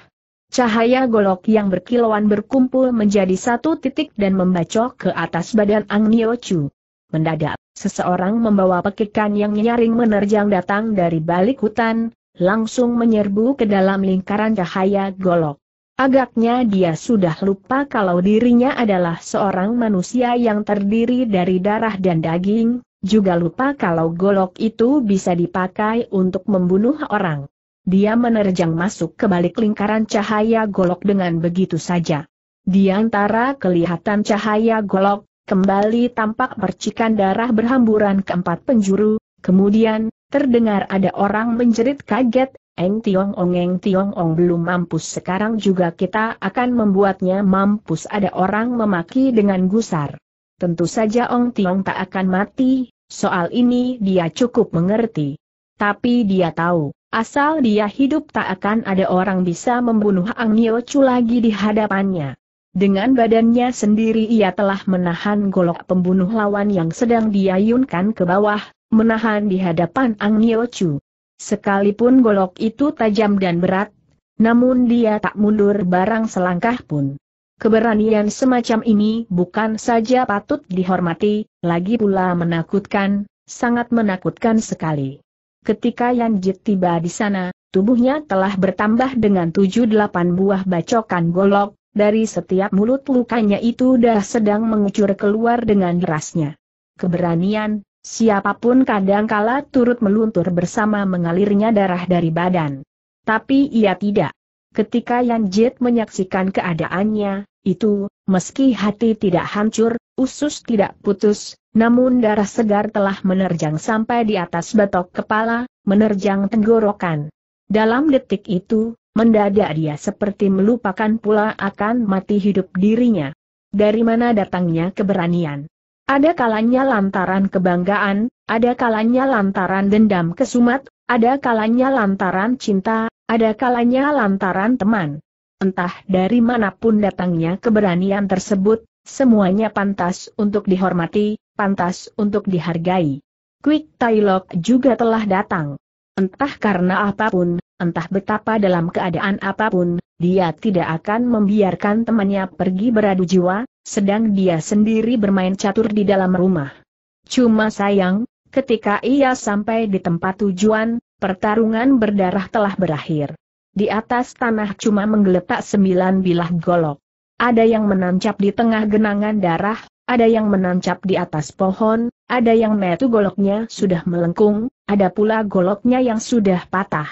A: Cahaya golok yang berkilauan berkumpul menjadi satu titik dan membacok ke atas badan Ang Nio Chu. Mendadak, seseorang membawa pekikan yang nyaring menerjang datang dari balik hutan, langsung menyerbu ke dalam lingkaran cahaya golok. Agaknya dia sudah lupa kalau dirinya adalah seorang manusia yang terdiri dari darah dan daging, juga lupa kalau golok itu bisa dipakai untuk membunuh orang. Dia menerjang masuk ke balik lingkaran cahaya golok dengan begitu saja. Di antara kelihatan cahaya golok, kembali tampak percikan darah berhamburan ke empat penjuru, kemudian, terdengar ada orang menjerit kaget, Eng Tiong Ong Eng Tiong Ong belum mampus sekarang juga kita akan membuatnya mampus ada orang memaki dengan gusar. Tentu saja Ong Tiong tak akan mati, Soal ini dia cukup mengerti. Tapi dia tahu, asal dia hidup tak akan ada orang bisa membunuh Ang Yo Chu lagi di hadapannya. Dengan badannya sendiri ia telah menahan golok pembunuh lawan yang sedang diayunkan ke bawah, menahan di hadapan Ang Nio Chu. Sekalipun golok itu tajam dan berat, namun dia tak mundur barang selangkah pun. Keberanian semacam ini bukan saja patut dihormati, lagi pula menakutkan, sangat menakutkan sekali. Ketika Yan Jit tiba di sana, tubuhnya telah bertambah dengan tujuh delapan buah bacokan golok, dari setiap mulut lukanya itu dah sedang mengucur keluar dengan derasnya. Keberanian, siapapun kadangkala turut meluntur bersama mengalirnya darah dari badan. Tapi ia tidak. Ketika Yan Jit menyaksikan keadaannya, itu, meski hati tidak hancur, usus tidak putus, namun darah segar telah menerjang sampai di atas batok kepala, menerjang tenggorokan. Dalam detik itu, mendadak dia seperti melupakan pula akan mati hidup dirinya. Dari mana datangnya keberanian? Ada kalanya lantaran kebanggaan, ada kalanya lantaran dendam kesumat, ada kalanya lantaran cinta, ada kalanya lantaran teman entah dari manapun datangnya keberanian tersebut, semuanya pantas untuk dihormati, pantas untuk dihargai. Quick Tailok juga telah datang. Entah karena apapun, entah betapa dalam keadaan apapun, dia tidak akan membiarkan temannya pergi beradu jiwa, sedang dia sendiri bermain catur di dalam rumah. Cuma sayang, ketika ia sampai di tempat tujuan, pertarungan berdarah telah berakhir. Di atas tanah cuma menggeletak sembilan bilah golok. Ada yang menancap di tengah genangan darah, ada yang menancap di atas pohon, ada yang metu goloknya sudah melengkung, ada pula goloknya yang sudah patah.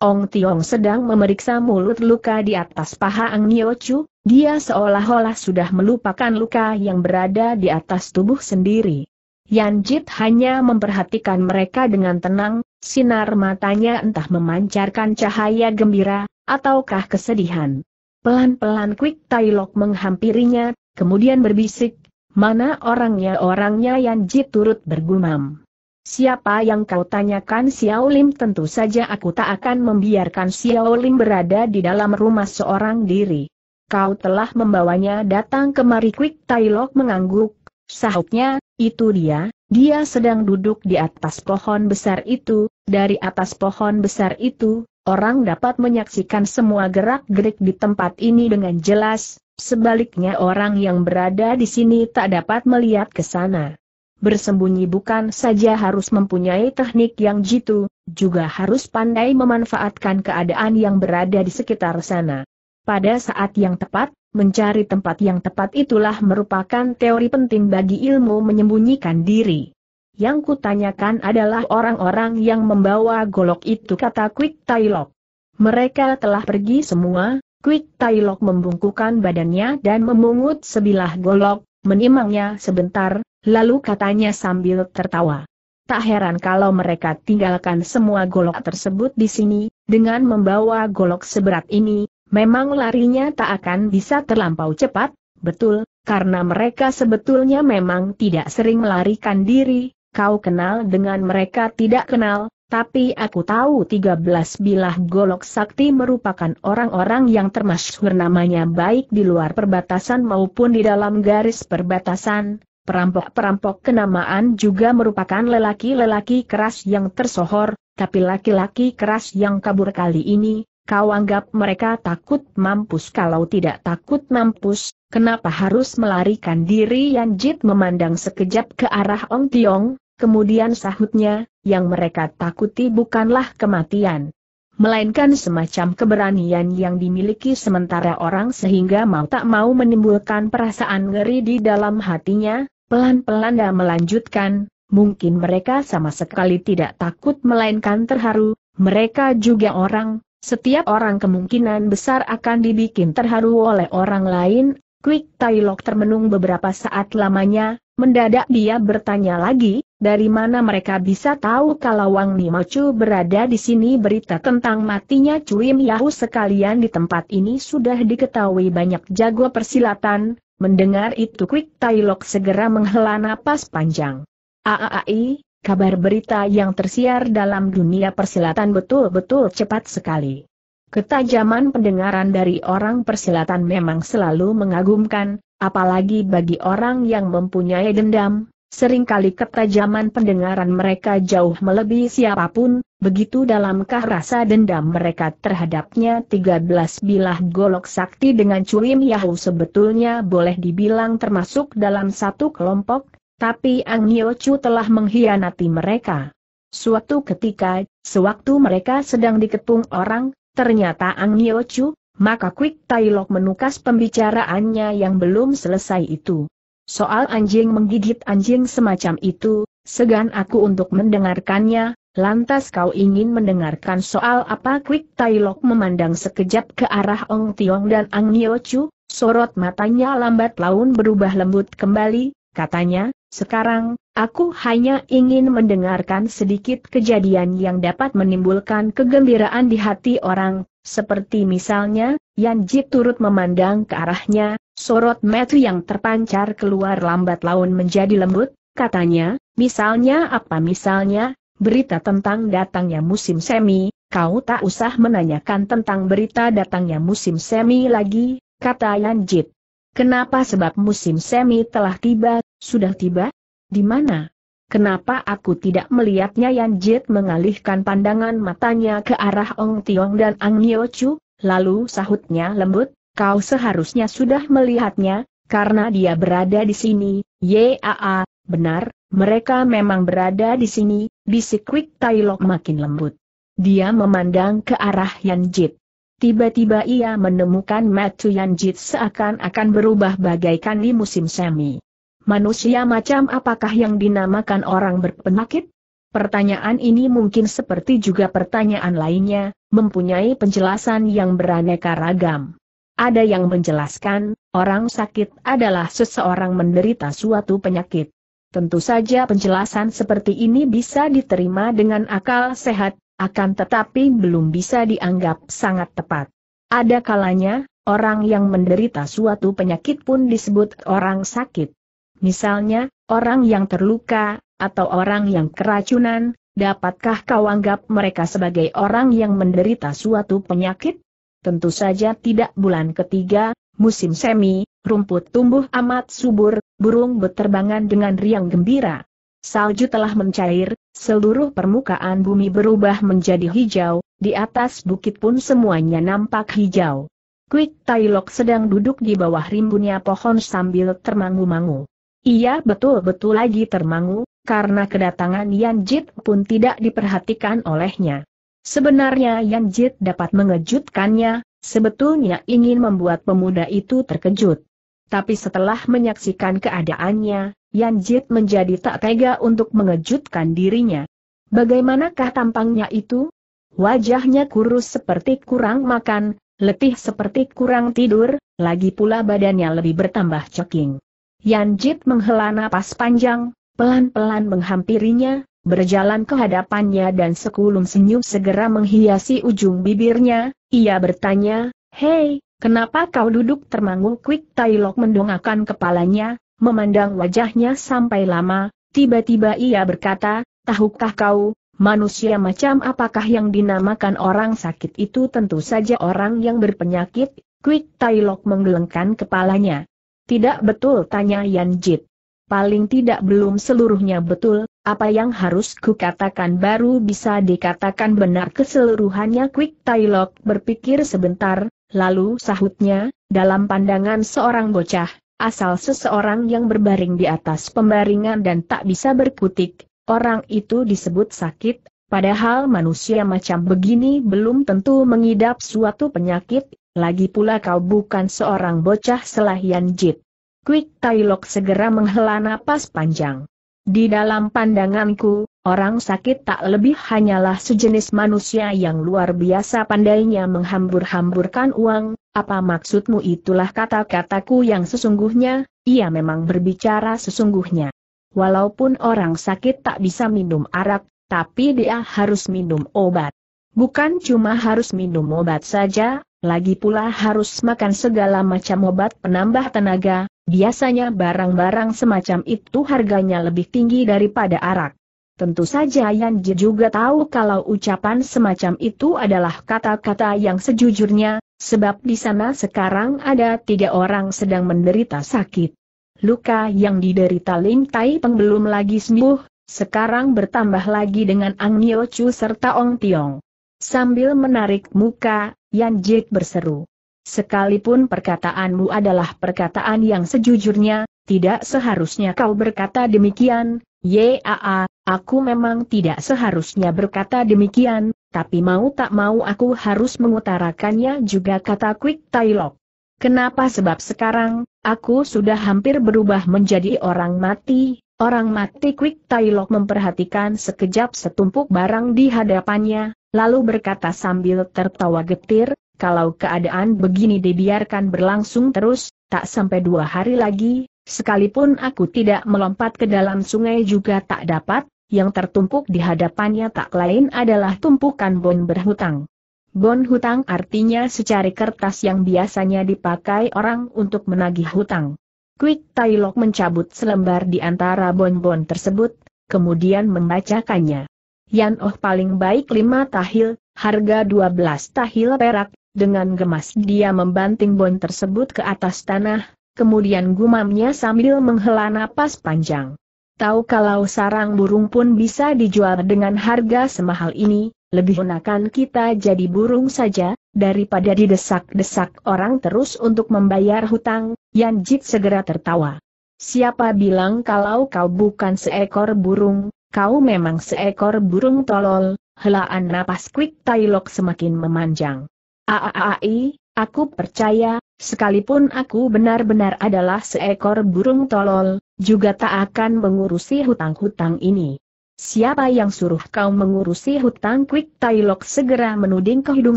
A: Ong Tiong sedang memeriksa mulut luka di atas paha Ang Nio dia seolah-olah sudah melupakan luka yang berada di atas tubuh sendiri. Yan Jit hanya memperhatikan mereka dengan tenang, sinar matanya entah memancarkan cahaya gembira, ataukah kesedihan. Pelan-pelan Quick Lok menghampirinya, kemudian berbisik, mana orangnya orangnya Yan Jit turut bergumam. Siapa yang kau tanyakan Xiao Lim tentu saja aku tak akan membiarkan Xiao Lim berada di dalam rumah seorang diri. Kau telah membawanya datang kemari Quick Lok mengangguk, sahutnya, itu dia, dia sedang duduk di atas pohon besar itu, dari atas pohon besar itu, orang dapat menyaksikan semua gerak-gerik di tempat ini dengan jelas, sebaliknya orang yang berada di sini tak dapat melihat ke sana. Bersembunyi bukan saja harus mempunyai teknik yang jitu, juga harus pandai memanfaatkan keadaan yang berada di sekitar sana. Pada saat yang tepat, mencari tempat yang tepat itulah merupakan teori penting bagi ilmu menyembunyikan diri. Yang kutanyakan adalah orang-orang yang membawa golok itu kata Quick Tailok. Mereka telah pergi semua, Quick Tailok membungkukan badannya dan memungut sebilah golok, menimangnya sebentar, lalu katanya sambil tertawa. Tak heran kalau mereka tinggalkan semua golok tersebut di sini, dengan membawa golok seberat ini, Memang larinya tak akan bisa terlampau cepat, betul, karena mereka sebetulnya memang tidak sering melarikan diri, kau kenal dengan mereka tidak kenal, tapi aku tahu 13 bilah golok sakti merupakan orang-orang yang termasuk namanya baik di luar perbatasan maupun di dalam garis perbatasan, perampok-perampok kenamaan juga merupakan lelaki-lelaki keras yang tersohor, tapi laki-laki keras yang kabur kali ini, Kau anggap mereka takut mampus kalau tidak takut mampus, kenapa harus melarikan diri Yan Jit memandang sekejap ke arah Ong Tiong, kemudian sahutnya, yang mereka takuti bukanlah kematian. Melainkan semacam keberanian yang dimiliki sementara orang sehingga mau tak mau menimbulkan perasaan ngeri di dalam hatinya, pelan-pelan dia melanjutkan, mungkin mereka sama sekali tidak takut melainkan terharu, mereka juga orang, setiap orang kemungkinan besar akan dibikin terharu oleh orang lain, Quick Tailok termenung beberapa saat lamanya, mendadak dia bertanya lagi, dari mana mereka bisa tahu kalau Wang Nimachu berada di sini berita tentang matinya Cui Yahu sekalian di tempat ini sudah diketahui banyak jago persilatan, mendengar itu Quick Tailok segera menghela napas panjang. Aai, kabar berita yang tersiar dalam dunia persilatan betul-betul cepat sekali. Ketajaman pendengaran dari orang persilatan memang selalu mengagumkan, apalagi bagi orang yang mempunyai dendam, Seringkali ketajaman pendengaran mereka jauh melebihi siapapun, begitu dalamkah rasa dendam mereka terhadapnya 13 bilah golok sakti dengan curim Yahu sebetulnya boleh dibilang termasuk dalam satu kelompok, tapi Ang Yochu telah mengkhianati mereka. Suatu ketika, sewaktu mereka sedang dikepung orang, ternyata Ang Yochu, maka Quick Tailok menukas pembicaraannya yang belum selesai itu. Soal anjing menggigit anjing semacam itu, segan aku untuk mendengarkannya, lantas kau ingin mendengarkan soal apa Quick Tailok memandang sekejap ke arah Ong Tiong dan Ang Nyo Chu, sorot matanya lambat laun berubah lembut kembali, katanya, sekarang, aku hanya ingin mendengarkan sedikit kejadian yang dapat menimbulkan kegembiraan di hati orang, seperti misalnya, Yan Ji turut memandang ke arahnya, sorot metu yang terpancar keluar lambat laun menjadi lembut, katanya, misalnya apa misalnya, berita tentang datangnya musim semi, kau tak usah menanyakan tentang berita datangnya musim semi lagi, kata Yan Jit. Kenapa sebab musim semi telah tiba, sudah tiba? Di mana? Kenapa aku tidak melihatnya Yan Jit mengalihkan pandangan matanya ke arah Ong Tiong dan Ang Nyo Chu, lalu sahutnya lembut, kau seharusnya sudah melihatnya, karena dia berada di sini, yaa, benar, mereka memang berada di sini, bisik Quick Tai Lok makin lembut. Dia memandang ke arah Yan Jit. Tiba-tiba ia menemukan Matsu Yanjit seakan-akan berubah bagaikan di musim semi. Manusia macam apakah yang dinamakan orang berpenakit? Pertanyaan ini mungkin seperti juga pertanyaan lainnya, mempunyai penjelasan yang beraneka ragam. Ada yang menjelaskan, orang sakit adalah seseorang menderita suatu penyakit. Tentu saja penjelasan seperti ini bisa diterima dengan akal sehat, akan tetapi belum bisa dianggap sangat tepat. Ada kalanya, orang yang menderita suatu penyakit pun disebut orang sakit. Misalnya, orang yang terluka, atau orang yang keracunan, dapatkah kau anggap mereka sebagai orang yang menderita suatu penyakit? Tentu saja tidak bulan ketiga, musim semi, rumput tumbuh amat subur, burung berterbangan dengan riang gembira. Salju telah mencair, seluruh permukaan bumi berubah menjadi hijau, di atas bukit pun semuanya nampak hijau. Quick Tailok sedang duduk di bawah rimbunnya pohon sambil termangu-mangu. Ia betul-betul lagi termangu, karena kedatangan Yan Jit pun tidak diperhatikan olehnya. Sebenarnya Yan Jit dapat mengejutkannya, sebetulnya ingin membuat pemuda itu terkejut. Tapi setelah menyaksikan keadaannya, Yan Jit menjadi tak tega untuk mengejutkan dirinya. Bagaimanakah tampangnya itu? Wajahnya kurus seperti kurang makan, letih seperti kurang tidur, lagi pula badannya lebih bertambah ceking. Yan Jit menghela napas panjang, pelan-pelan menghampirinya, berjalan ke hadapannya dan sekulum senyum segera menghiasi ujung bibirnya, ia bertanya, Hei, kenapa kau duduk termangu Quick Lok mendongakkan kepalanya, Memandang wajahnya sampai lama, tiba-tiba ia berkata, tahukah kau, manusia macam apakah yang dinamakan orang sakit itu tentu saja orang yang berpenyakit, Quick Lok menggelengkan kepalanya. Tidak betul tanya Yan Jit. Paling tidak belum seluruhnya betul, apa yang harus kukatakan baru bisa dikatakan benar keseluruhannya Quick Lok berpikir sebentar, lalu sahutnya, dalam pandangan seorang bocah, Asal seseorang yang berbaring di atas pembaringan dan tak bisa berkutik, orang itu disebut sakit, padahal manusia macam begini belum tentu mengidap suatu penyakit, lagi pula kau bukan seorang bocah selahian jit. Quick Lok segera menghela napas panjang. Di dalam pandanganku, orang sakit tak lebih hanyalah sejenis manusia yang luar biasa pandainya menghambur-hamburkan uang, apa maksudmu itulah kata-kataku yang sesungguhnya, ia memang berbicara sesungguhnya. Walaupun orang sakit tak bisa minum arak, tapi dia harus minum obat. Bukan cuma harus minum obat saja, lagi pula harus makan segala macam obat penambah tenaga, Biasanya barang-barang semacam itu harganya lebih tinggi daripada arak. Tentu saja Yan Ji juga tahu kalau ucapan semacam itu adalah kata-kata yang sejujurnya, sebab di sana sekarang ada tiga orang sedang menderita sakit. Luka yang diderita Lim Tai Peng belum lagi sembuh, sekarang bertambah lagi dengan Ang Nio Chu serta Ong Tiong. Sambil menarik muka, Yan Jik berseru. Sekalipun perkataanmu adalah perkataan yang sejujurnya, tidak seharusnya kau berkata demikian, Yaa, aku memang tidak seharusnya berkata demikian, tapi mau tak mau aku harus mengutarakannya juga kata Quick Tailok. Kenapa sebab sekarang, aku sudah hampir berubah menjadi orang mati, orang mati Quick Tailok memperhatikan sekejap setumpuk barang di hadapannya, lalu berkata sambil tertawa getir, kalau keadaan begini dibiarkan berlangsung terus, tak sampai dua hari lagi, sekalipun aku tidak melompat ke dalam sungai juga tak dapat, yang tertumpuk di hadapannya tak lain adalah tumpukan bon berhutang. Bon hutang artinya secari kertas yang biasanya dipakai orang untuk menagih hutang. Quick Tailok mencabut selembar di antara bon-bon tersebut, kemudian membacakannya. Yan Oh paling baik lima tahil, harga dua belas tahil perak, dengan gemas dia membanting bon tersebut ke atas tanah, kemudian gumamnya sambil menghela napas panjang. Tahu kalau sarang burung pun bisa dijual dengan harga semahal ini, lebih enakan kita jadi burung saja, daripada didesak-desak orang terus untuk membayar hutang, Yan Jit segera tertawa. Siapa bilang kalau kau bukan seekor burung, kau memang seekor burung tolol, helaan napas Quick Tailok semakin memanjang. Aaai, aku percaya, sekalipun aku benar-benar adalah seekor burung tolol, juga tak akan mengurusi hutang-hutang ini. Siapa yang suruh kau mengurusi hutang Quick Tailok segera menuding ke hidung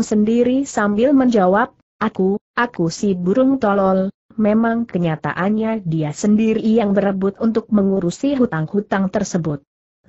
A: sendiri sambil menjawab, aku, aku si burung tolol, memang kenyataannya dia sendiri yang berebut untuk mengurusi hutang-hutang tersebut.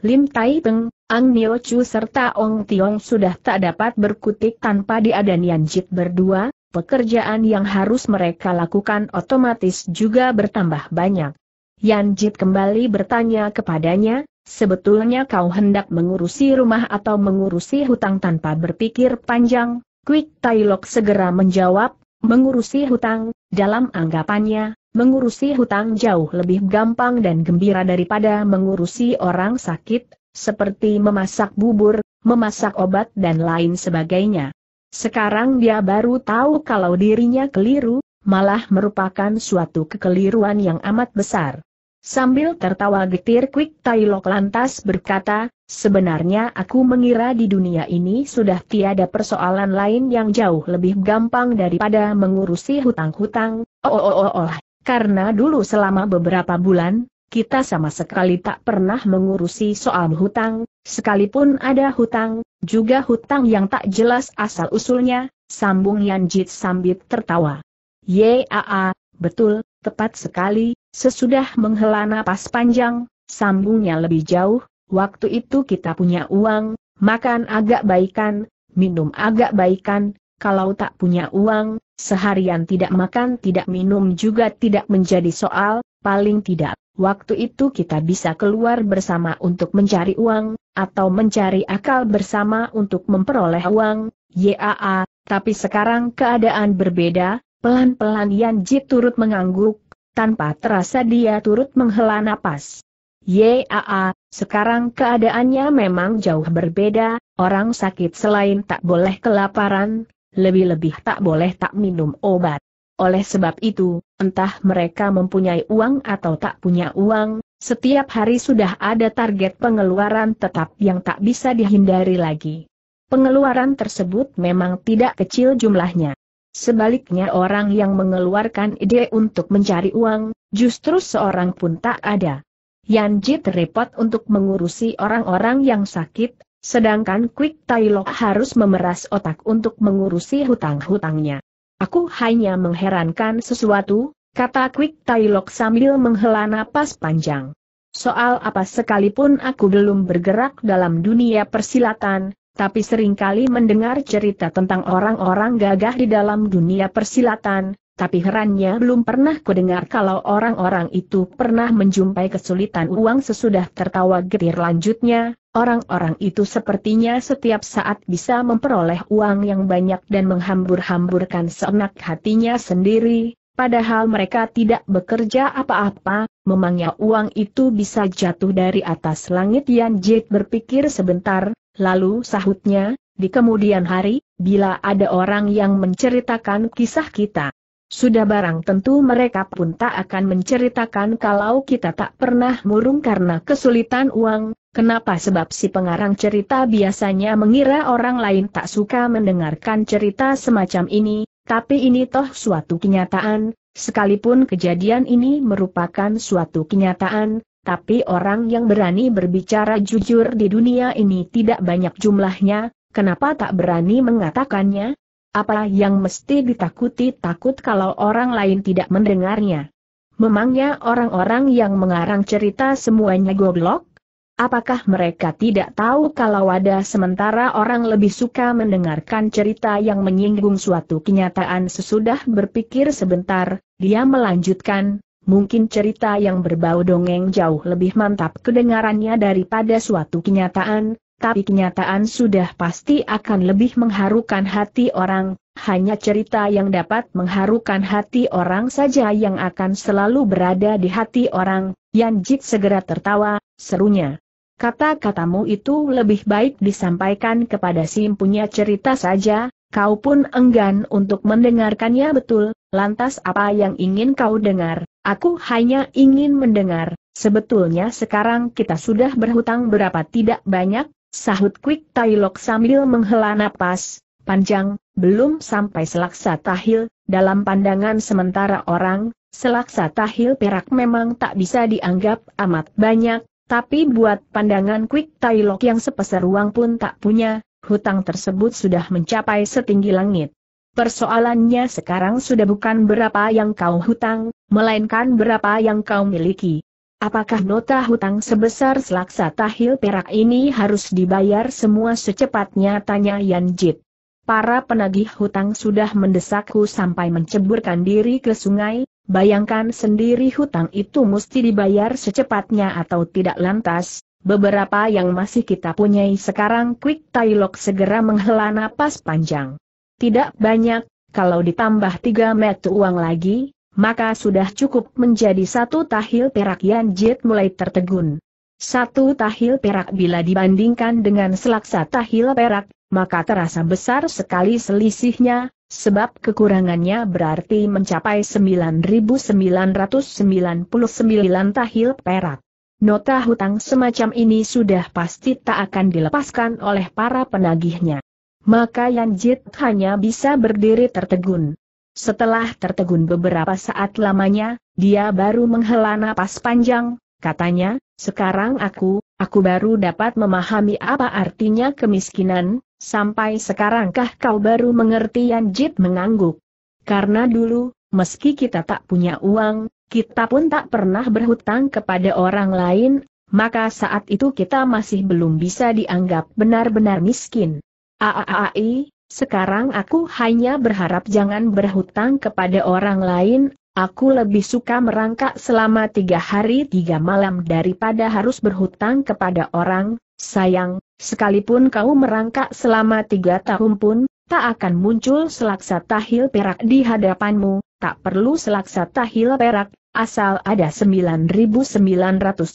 A: Lim Tai Peng, Ang Nio Chu serta Ong Tiong sudah tak dapat berkutik tanpa diadan Yan Jit berdua, pekerjaan yang harus mereka lakukan otomatis juga bertambah banyak. Yan Jit kembali bertanya kepadanya, sebetulnya kau hendak mengurusi rumah atau mengurusi hutang tanpa berpikir panjang? Quick Tai Lok segera menjawab, mengurusi hutang, dalam anggapannya, Mengurusi hutang jauh lebih gampang dan gembira daripada mengurusi orang sakit, seperti memasak bubur, memasak obat dan lain sebagainya. Sekarang dia baru tahu kalau dirinya keliru, malah merupakan suatu kekeliruan yang amat besar. Sambil tertawa getir Quick Tailok lantas berkata, sebenarnya aku mengira di dunia ini sudah tiada persoalan lain yang jauh lebih gampang daripada mengurusi hutang-hutang, oh oh oh oh, oh. Karena dulu selama beberapa bulan, kita sama sekali tak pernah mengurusi soal hutang, sekalipun ada hutang, juga hutang yang tak jelas asal-usulnya, sambung Yanjit sambil tertawa. Yaa, betul, tepat sekali, sesudah menghela napas panjang, sambungnya lebih jauh, waktu itu kita punya uang, makan agak baikan, minum agak baikan, kalau tak punya uang, seharian tidak makan tidak minum juga tidak menjadi soal, paling tidak, waktu itu kita bisa keluar bersama untuk mencari uang, atau mencari akal bersama untuk memperoleh uang, yaa, tapi sekarang keadaan berbeda, pelan-pelan Yan Ji turut mengangguk, tanpa terasa dia turut menghela napas. Yaa, sekarang keadaannya memang jauh berbeda, orang sakit selain tak boleh kelaparan, lebih-lebih tak boleh tak minum obat. Oleh sebab itu, entah mereka mempunyai uang atau tak punya uang, setiap hari sudah ada target pengeluaran tetap yang tak bisa dihindari lagi. Pengeluaran tersebut memang tidak kecil jumlahnya. Sebaliknya orang yang mengeluarkan ide untuk mencari uang, justru seorang pun tak ada. Yanji repot untuk mengurusi orang-orang yang sakit, Sedangkan Quick Tailok harus memeras otak untuk mengurusi hutang-hutangnya. Aku hanya mengherankan sesuatu, kata Quick Tailok sambil menghela napas panjang. Soal apa sekalipun aku belum bergerak dalam dunia persilatan, tapi seringkali mendengar cerita tentang orang-orang gagah di dalam dunia persilatan, tapi herannya belum pernah kudengar kalau orang-orang itu pernah menjumpai kesulitan uang sesudah tertawa getir lanjutnya, Orang-orang itu sepertinya setiap saat bisa memperoleh uang yang banyak dan menghambur-hamburkan seenak hatinya sendiri, padahal mereka tidak bekerja apa-apa, memangnya uang itu bisa jatuh dari atas langit Yan Jik berpikir sebentar, lalu sahutnya, di kemudian hari, bila ada orang yang menceritakan kisah kita, sudah barang tentu mereka pun tak akan menceritakan kalau kita tak pernah murung karena kesulitan uang, kenapa sebab si pengarang cerita biasanya mengira orang lain tak suka mendengarkan cerita semacam ini, tapi ini toh suatu kenyataan, sekalipun kejadian ini merupakan suatu kenyataan, tapi orang yang berani berbicara jujur di dunia ini tidak banyak jumlahnya, kenapa tak berani mengatakannya? Apa yang mesti ditakuti takut kalau orang lain tidak mendengarnya? Memangnya orang-orang yang mengarang cerita semuanya goblok? Apakah mereka tidak tahu kalau ada sementara orang lebih suka mendengarkan cerita yang menyinggung suatu kenyataan sesudah berpikir sebentar, dia melanjutkan, mungkin cerita yang berbau dongeng jauh lebih mantap kedengarannya daripada suatu kenyataan, tapi kenyataan sudah pasti akan lebih mengharukan hati orang, hanya cerita yang dapat mengharukan hati orang saja yang akan selalu berada di hati orang, Yanji segera tertawa, serunya. Kata-katamu itu lebih baik disampaikan kepada si punya cerita saja, kau pun enggan untuk mendengarkannya betul, lantas apa yang ingin kau dengar, aku hanya ingin mendengar, sebetulnya sekarang kita sudah berhutang berapa tidak banyak, Sahut Quick Tailok sambil menghela napas, panjang, belum sampai selaksa tahil, dalam pandangan sementara orang, selaksa tahil perak memang tak bisa dianggap amat banyak, tapi buat pandangan Quick Tailok yang sepeser uang pun tak punya, hutang tersebut sudah mencapai setinggi langit. Persoalannya sekarang sudah bukan berapa yang kau hutang, melainkan berapa yang kau miliki. Apakah nota hutang sebesar selaksa tahil perak ini harus dibayar semua secepatnya tanya Yan Jit. Para penagih hutang sudah mendesakku sampai menceburkan diri ke sungai, bayangkan sendiri hutang itu mesti dibayar secepatnya atau tidak lantas, beberapa yang masih kita punyai sekarang Quick Tailok segera menghela napas panjang. Tidak banyak, kalau ditambah 3 met uang lagi, maka sudah cukup menjadi satu tahil perak Yan Jit mulai tertegun. Satu tahil perak bila dibandingkan dengan selaksa tahil perak, maka terasa besar sekali selisihnya, sebab kekurangannya berarti mencapai 9.999 tahil perak. Nota hutang semacam ini sudah pasti tak akan dilepaskan oleh para penagihnya. Maka Yan Jit hanya bisa berdiri tertegun. Setelah tertegun beberapa saat lamanya, dia baru menghela napas panjang, katanya, sekarang aku, aku baru dapat memahami apa artinya kemiskinan, sampai sekarangkah kau baru mengerti Yanjit mengangguk. Karena dulu, meski kita tak punya uang, kita pun tak pernah berhutang kepada orang lain, maka saat itu kita masih belum bisa dianggap benar-benar miskin. Aaai, sekarang aku hanya berharap jangan berhutang kepada orang lain, aku lebih suka merangkak selama tiga hari tiga malam daripada harus berhutang kepada orang, sayang, sekalipun kau merangkak selama tiga tahun pun, tak akan muncul selaksa tahil perak di hadapanmu, tak perlu selaksa tahil perak, asal ada 9.900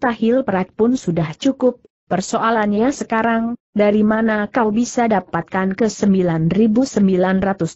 A: tahil perak pun sudah cukup, Persoalannya sekarang, dari mana kau bisa dapatkan ke 9900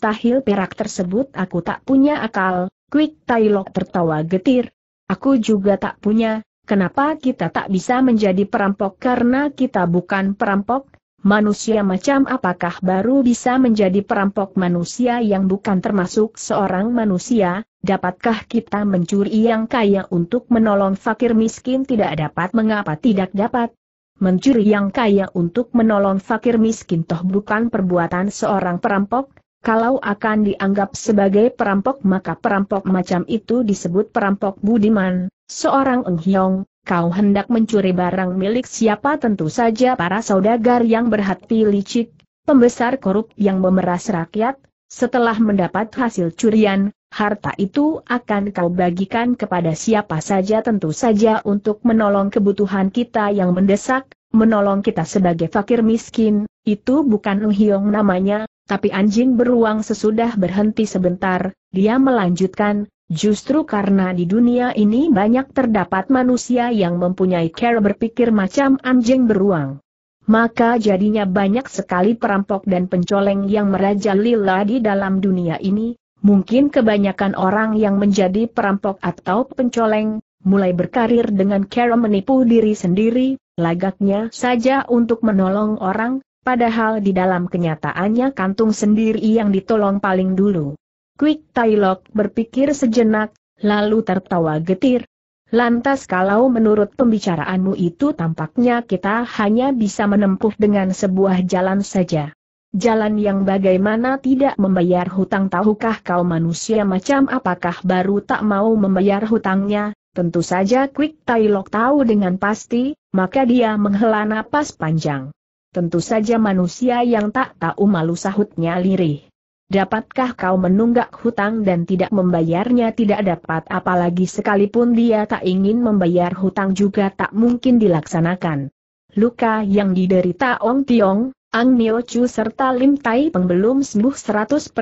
A: tahil perak tersebut aku tak punya akal, Quick Tailok tertawa getir. Aku juga tak punya, kenapa kita tak bisa menjadi perampok karena kita bukan perampok? Manusia macam apakah baru bisa menjadi perampok manusia yang bukan termasuk seorang manusia, Dapatkah kita mencuri yang kaya untuk menolong fakir miskin tidak dapat mengapa tidak dapat, mencuri yang kaya untuk menolong fakir miskin toh bukan perbuatan seorang perampok, kalau akan dianggap sebagai perampok maka perampok macam itu disebut perampok budiman, seorang enghiong, kau hendak mencuri barang milik siapa tentu saja para saudagar yang berhati licik, pembesar korup yang memeras rakyat, setelah mendapat hasil curian, harta itu akan kau bagikan kepada siapa saja tentu saja untuk menolong kebutuhan kita yang mendesak, menolong kita sebagai fakir miskin, itu bukan Uhyong namanya, tapi anjing beruang sesudah berhenti sebentar, dia melanjutkan, justru karena di dunia ini banyak terdapat manusia yang mempunyai cara berpikir macam anjing beruang. Maka jadinya banyak sekali perampok dan pencoleng yang merajalela di dalam dunia ini, Mungkin kebanyakan orang yang menjadi perampok atau pencoleng, mulai berkarir dengan cara menipu diri sendiri, lagaknya saja untuk menolong orang, padahal di dalam kenyataannya kantung sendiri yang ditolong paling dulu. Quick Tailok berpikir sejenak, lalu tertawa getir. Lantas kalau menurut pembicaraanmu itu tampaknya kita hanya bisa menempuh dengan sebuah jalan saja. Jalan yang bagaimana tidak membayar hutang tahukah kau manusia macam apakah baru tak mau membayar hutangnya? Tentu saja Quick Tailok tahu dengan pasti, maka dia menghela napas panjang. Tentu saja manusia yang tak tahu malu sahutnya lirih. Dapatkah kau menunggak hutang dan tidak membayarnya tidak dapat apalagi sekalipun dia tak ingin membayar hutang juga tak mungkin dilaksanakan. Luka yang diderita Ong Tiong, Ang Nio Chu serta Lim Tai Peng belum sembuh 100%,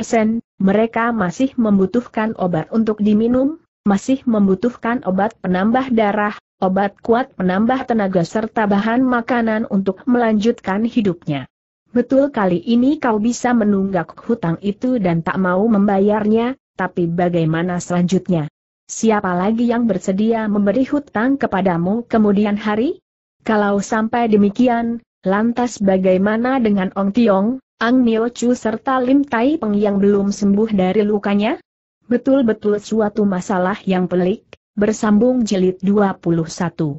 A: mereka masih membutuhkan obat untuk diminum, masih membutuhkan obat penambah darah, obat kuat penambah tenaga serta bahan makanan untuk melanjutkan hidupnya. Betul kali ini kau bisa menunggak hutang itu dan tak mau membayarnya, tapi bagaimana selanjutnya? Siapa lagi yang bersedia memberi hutang kepadamu kemudian hari? Kalau sampai demikian, Lantas bagaimana dengan Ong Tiong, Ang Nio Chu serta Lim Tai Peng yang belum sembuh dari lukanya? Betul-betul suatu masalah yang pelik, bersambung jilid 21.